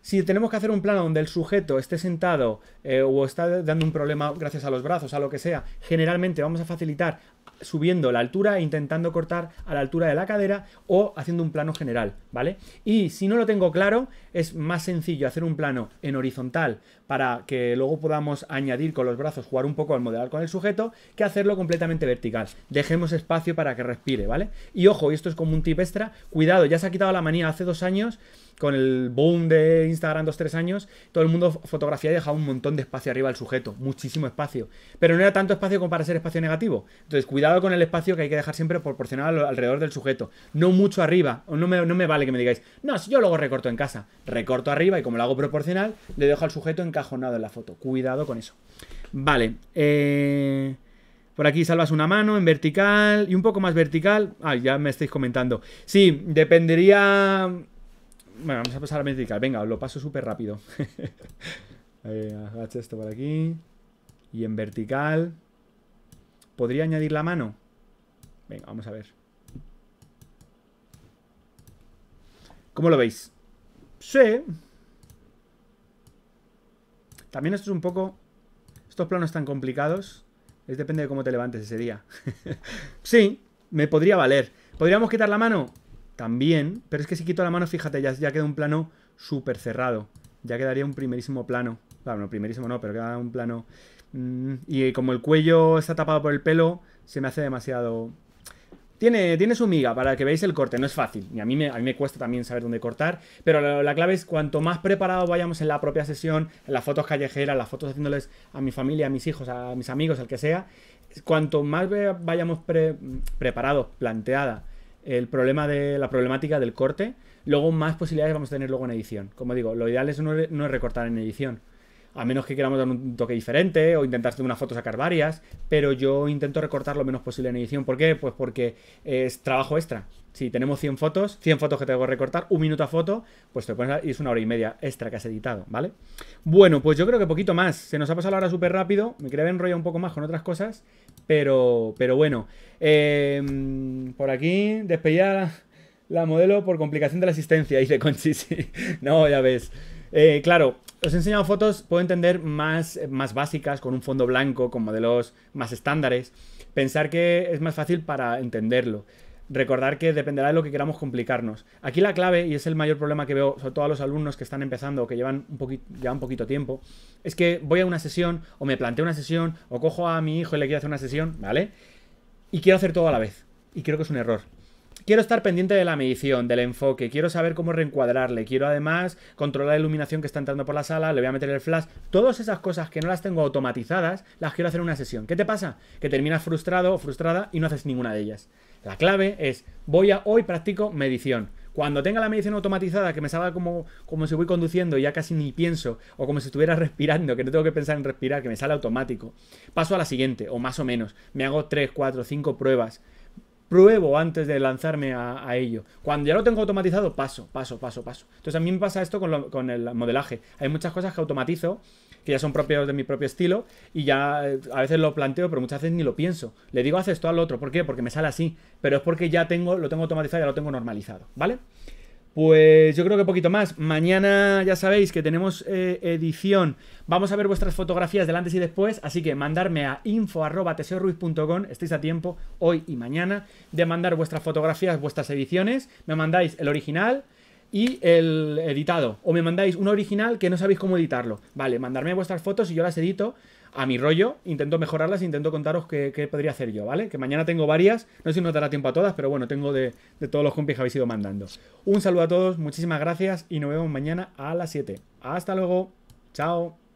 si tenemos que hacer un plano donde el sujeto esté sentado eh, o está dando un problema gracias a los brazos, a lo que sea, generalmente vamos a facilitar subiendo la altura e intentando cortar a la altura de la cadera o haciendo un plano general, ¿vale? Y si no lo tengo claro, es más sencillo hacer un plano en horizontal para que luego podamos añadir con los brazos, jugar un poco al modelar con el sujeto, que hacerlo completamente vertical. Dejemos espacio para que respire, ¿vale? Y ojo, y esto es como un tip extra, cuidado, ya se ha quitado la manía hace dos años con el boom de Instagram dos, tres años, todo el mundo fotografía y dejaba un montón de espacio arriba al sujeto, muchísimo espacio. Pero no era tanto espacio como para ser espacio negativo. Entonces, cuidado con el espacio que hay que dejar siempre proporcional alrededor del sujeto. No mucho arriba. No me, no me vale que me digáis, no, si yo luego recorto en casa. Recorto arriba y como lo hago proporcional, le dejo al sujeto encajonado en la foto. Cuidado con eso. Vale. Eh, por aquí salvas una mano en vertical y un poco más vertical. Ah, ya me estáis comentando. Sí, dependería bueno, vamos a pasar a vertical. Venga, lo paso súper rápido. <laughs> agacho esto por aquí. Y en vertical. ¿Podría añadir la mano? Venga, vamos a ver. ¿Cómo lo veis? Sí. También esto es un poco... Estos planos tan complicados. Es depende de cómo te levantes ese día. <laughs> sí, me podría valer. ¿Podríamos quitar la mano? También, pero es que si quito la mano, fíjate, ya, queda un plano súper cerrado. Ya quedaría un primerísimo plano. Bueno, primerísimo no, pero queda un plano... Mm, y como el cuello está tapado por el pelo, se me hace demasiado... Tiene, tiene, su miga para que veáis el corte, no es fácil. Y a mí me, a mí me cuesta también saber dónde cortar. Pero la, clave es cuanto más preparado vayamos en la propia sesión, en las fotos callejeras, las fotos haciéndoles a mi familia, a mis hijos, a mis amigos, al que sea, cuanto más vayamos preparados, planteada el problema de la problemática del corte, luego más posibilidades vamos a tener luego en edición. Como digo, lo ideal es no, es recortar en edición. A menos que queramos dar un toque diferente o intentar hacer una foto sacar varias, pero yo intento recortar lo menos posible en edición. ¿Por qué? Pues porque es trabajo extra. Si tenemos 100 fotos, 100 fotos que tengo que recortar, un minuto a foto, pues te pones y es una hora y media extra que has editado, ¿vale? Bueno, pues yo creo que poquito más. Se nos ha pasado la hora súper rápido. Me quería enrollado un poco más con otras cosas, pero, pero bueno. Em, por aquí, despedida la, modelo por complicación de la asistencia, <laughs> dice con Sí. No, ya ves. Eh, claro, os he enseñado fotos, puedo entender, más, más básicas, con un fondo blanco, con modelos más estándares. Pensar que es más fácil para entenderlo recordar que dependerá de lo que queramos complicarnos. Aquí la clave, y es el mayor problema que veo, sobre todo a los alumnos que están empezando o que llevan un, poquito, poquito tiempo, es que voy a una sesión, o me planteo una sesión, o cojo a mi hijo y le quiero hacer una sesión, ¿vale? Y quiero hacer todo a la vez. Y creo que es un error quiero estar pendiente de la medición, del enfoque, quiero saber cómo reencuadrarle, quiero además controlar la iluminación que está entrando por la sala, le voy a meter el flash, todas esas cosas que no las tengo automatizadas, las quiero hacer en una sesión. ¿Qué te pasa? Que terminas frustrado o frustrada y no haces ninguna de ellas. La clave es, voy a hoy practico medición. Cuando tenga la medición automatizada, que me salga como, como si voy conduciendo y ya casi ni pienso, o como si estuviera <laughs> respirando, que no tengo que pensar en respirar, que me sale automático, paso a la siguiente, o más o menos, me hago 3, 4, 5 pruebas pruebo antes de lanzarme a, ello. Cuando ya lo tengo automatizado, paso, paso, paso, paso. Entonces a mí me pasa esto con, con, el modelaje. Hay muchas cosas que automatizo, que ya son propios de mi propio estilo, y ya eh, a veces lo planteo, pero muchas veces ni lo pienso. Le digo, haz esto al otro. ¿Por qué? Porque me sale así. Pero es porque ya tengo, lo tengo automatizado, ya lo tengo normalizado. ¿Vale? Pues yo creo que poquito más. Mañana ya sabéis que tenemos eh, edición. Vamos a ver vuestras fotografías del antes y después. Así que mandarme a info.teseoruiz.com. Estáis a tiempo hoy y mañana de mandar vuestras fotografías, vuestras ediciones. Me mandáis el original y el editado. O me mandáis un original que no sabéis cómo editarlo. Vale, mandarme vuestras fotos y yo las edito a mi rollo, intento mejorarlas, intento contaros qué, podría hacer yo, ¿vale? Que mañana tengo varias, no sé si nos dará tiempo a todas, pero bueno, tengo de, de todos los compis que habéis ido mandando. Un saludo a todos, muchísimas gracias y nos vemos mañana a las 7. Hasta luego, chao.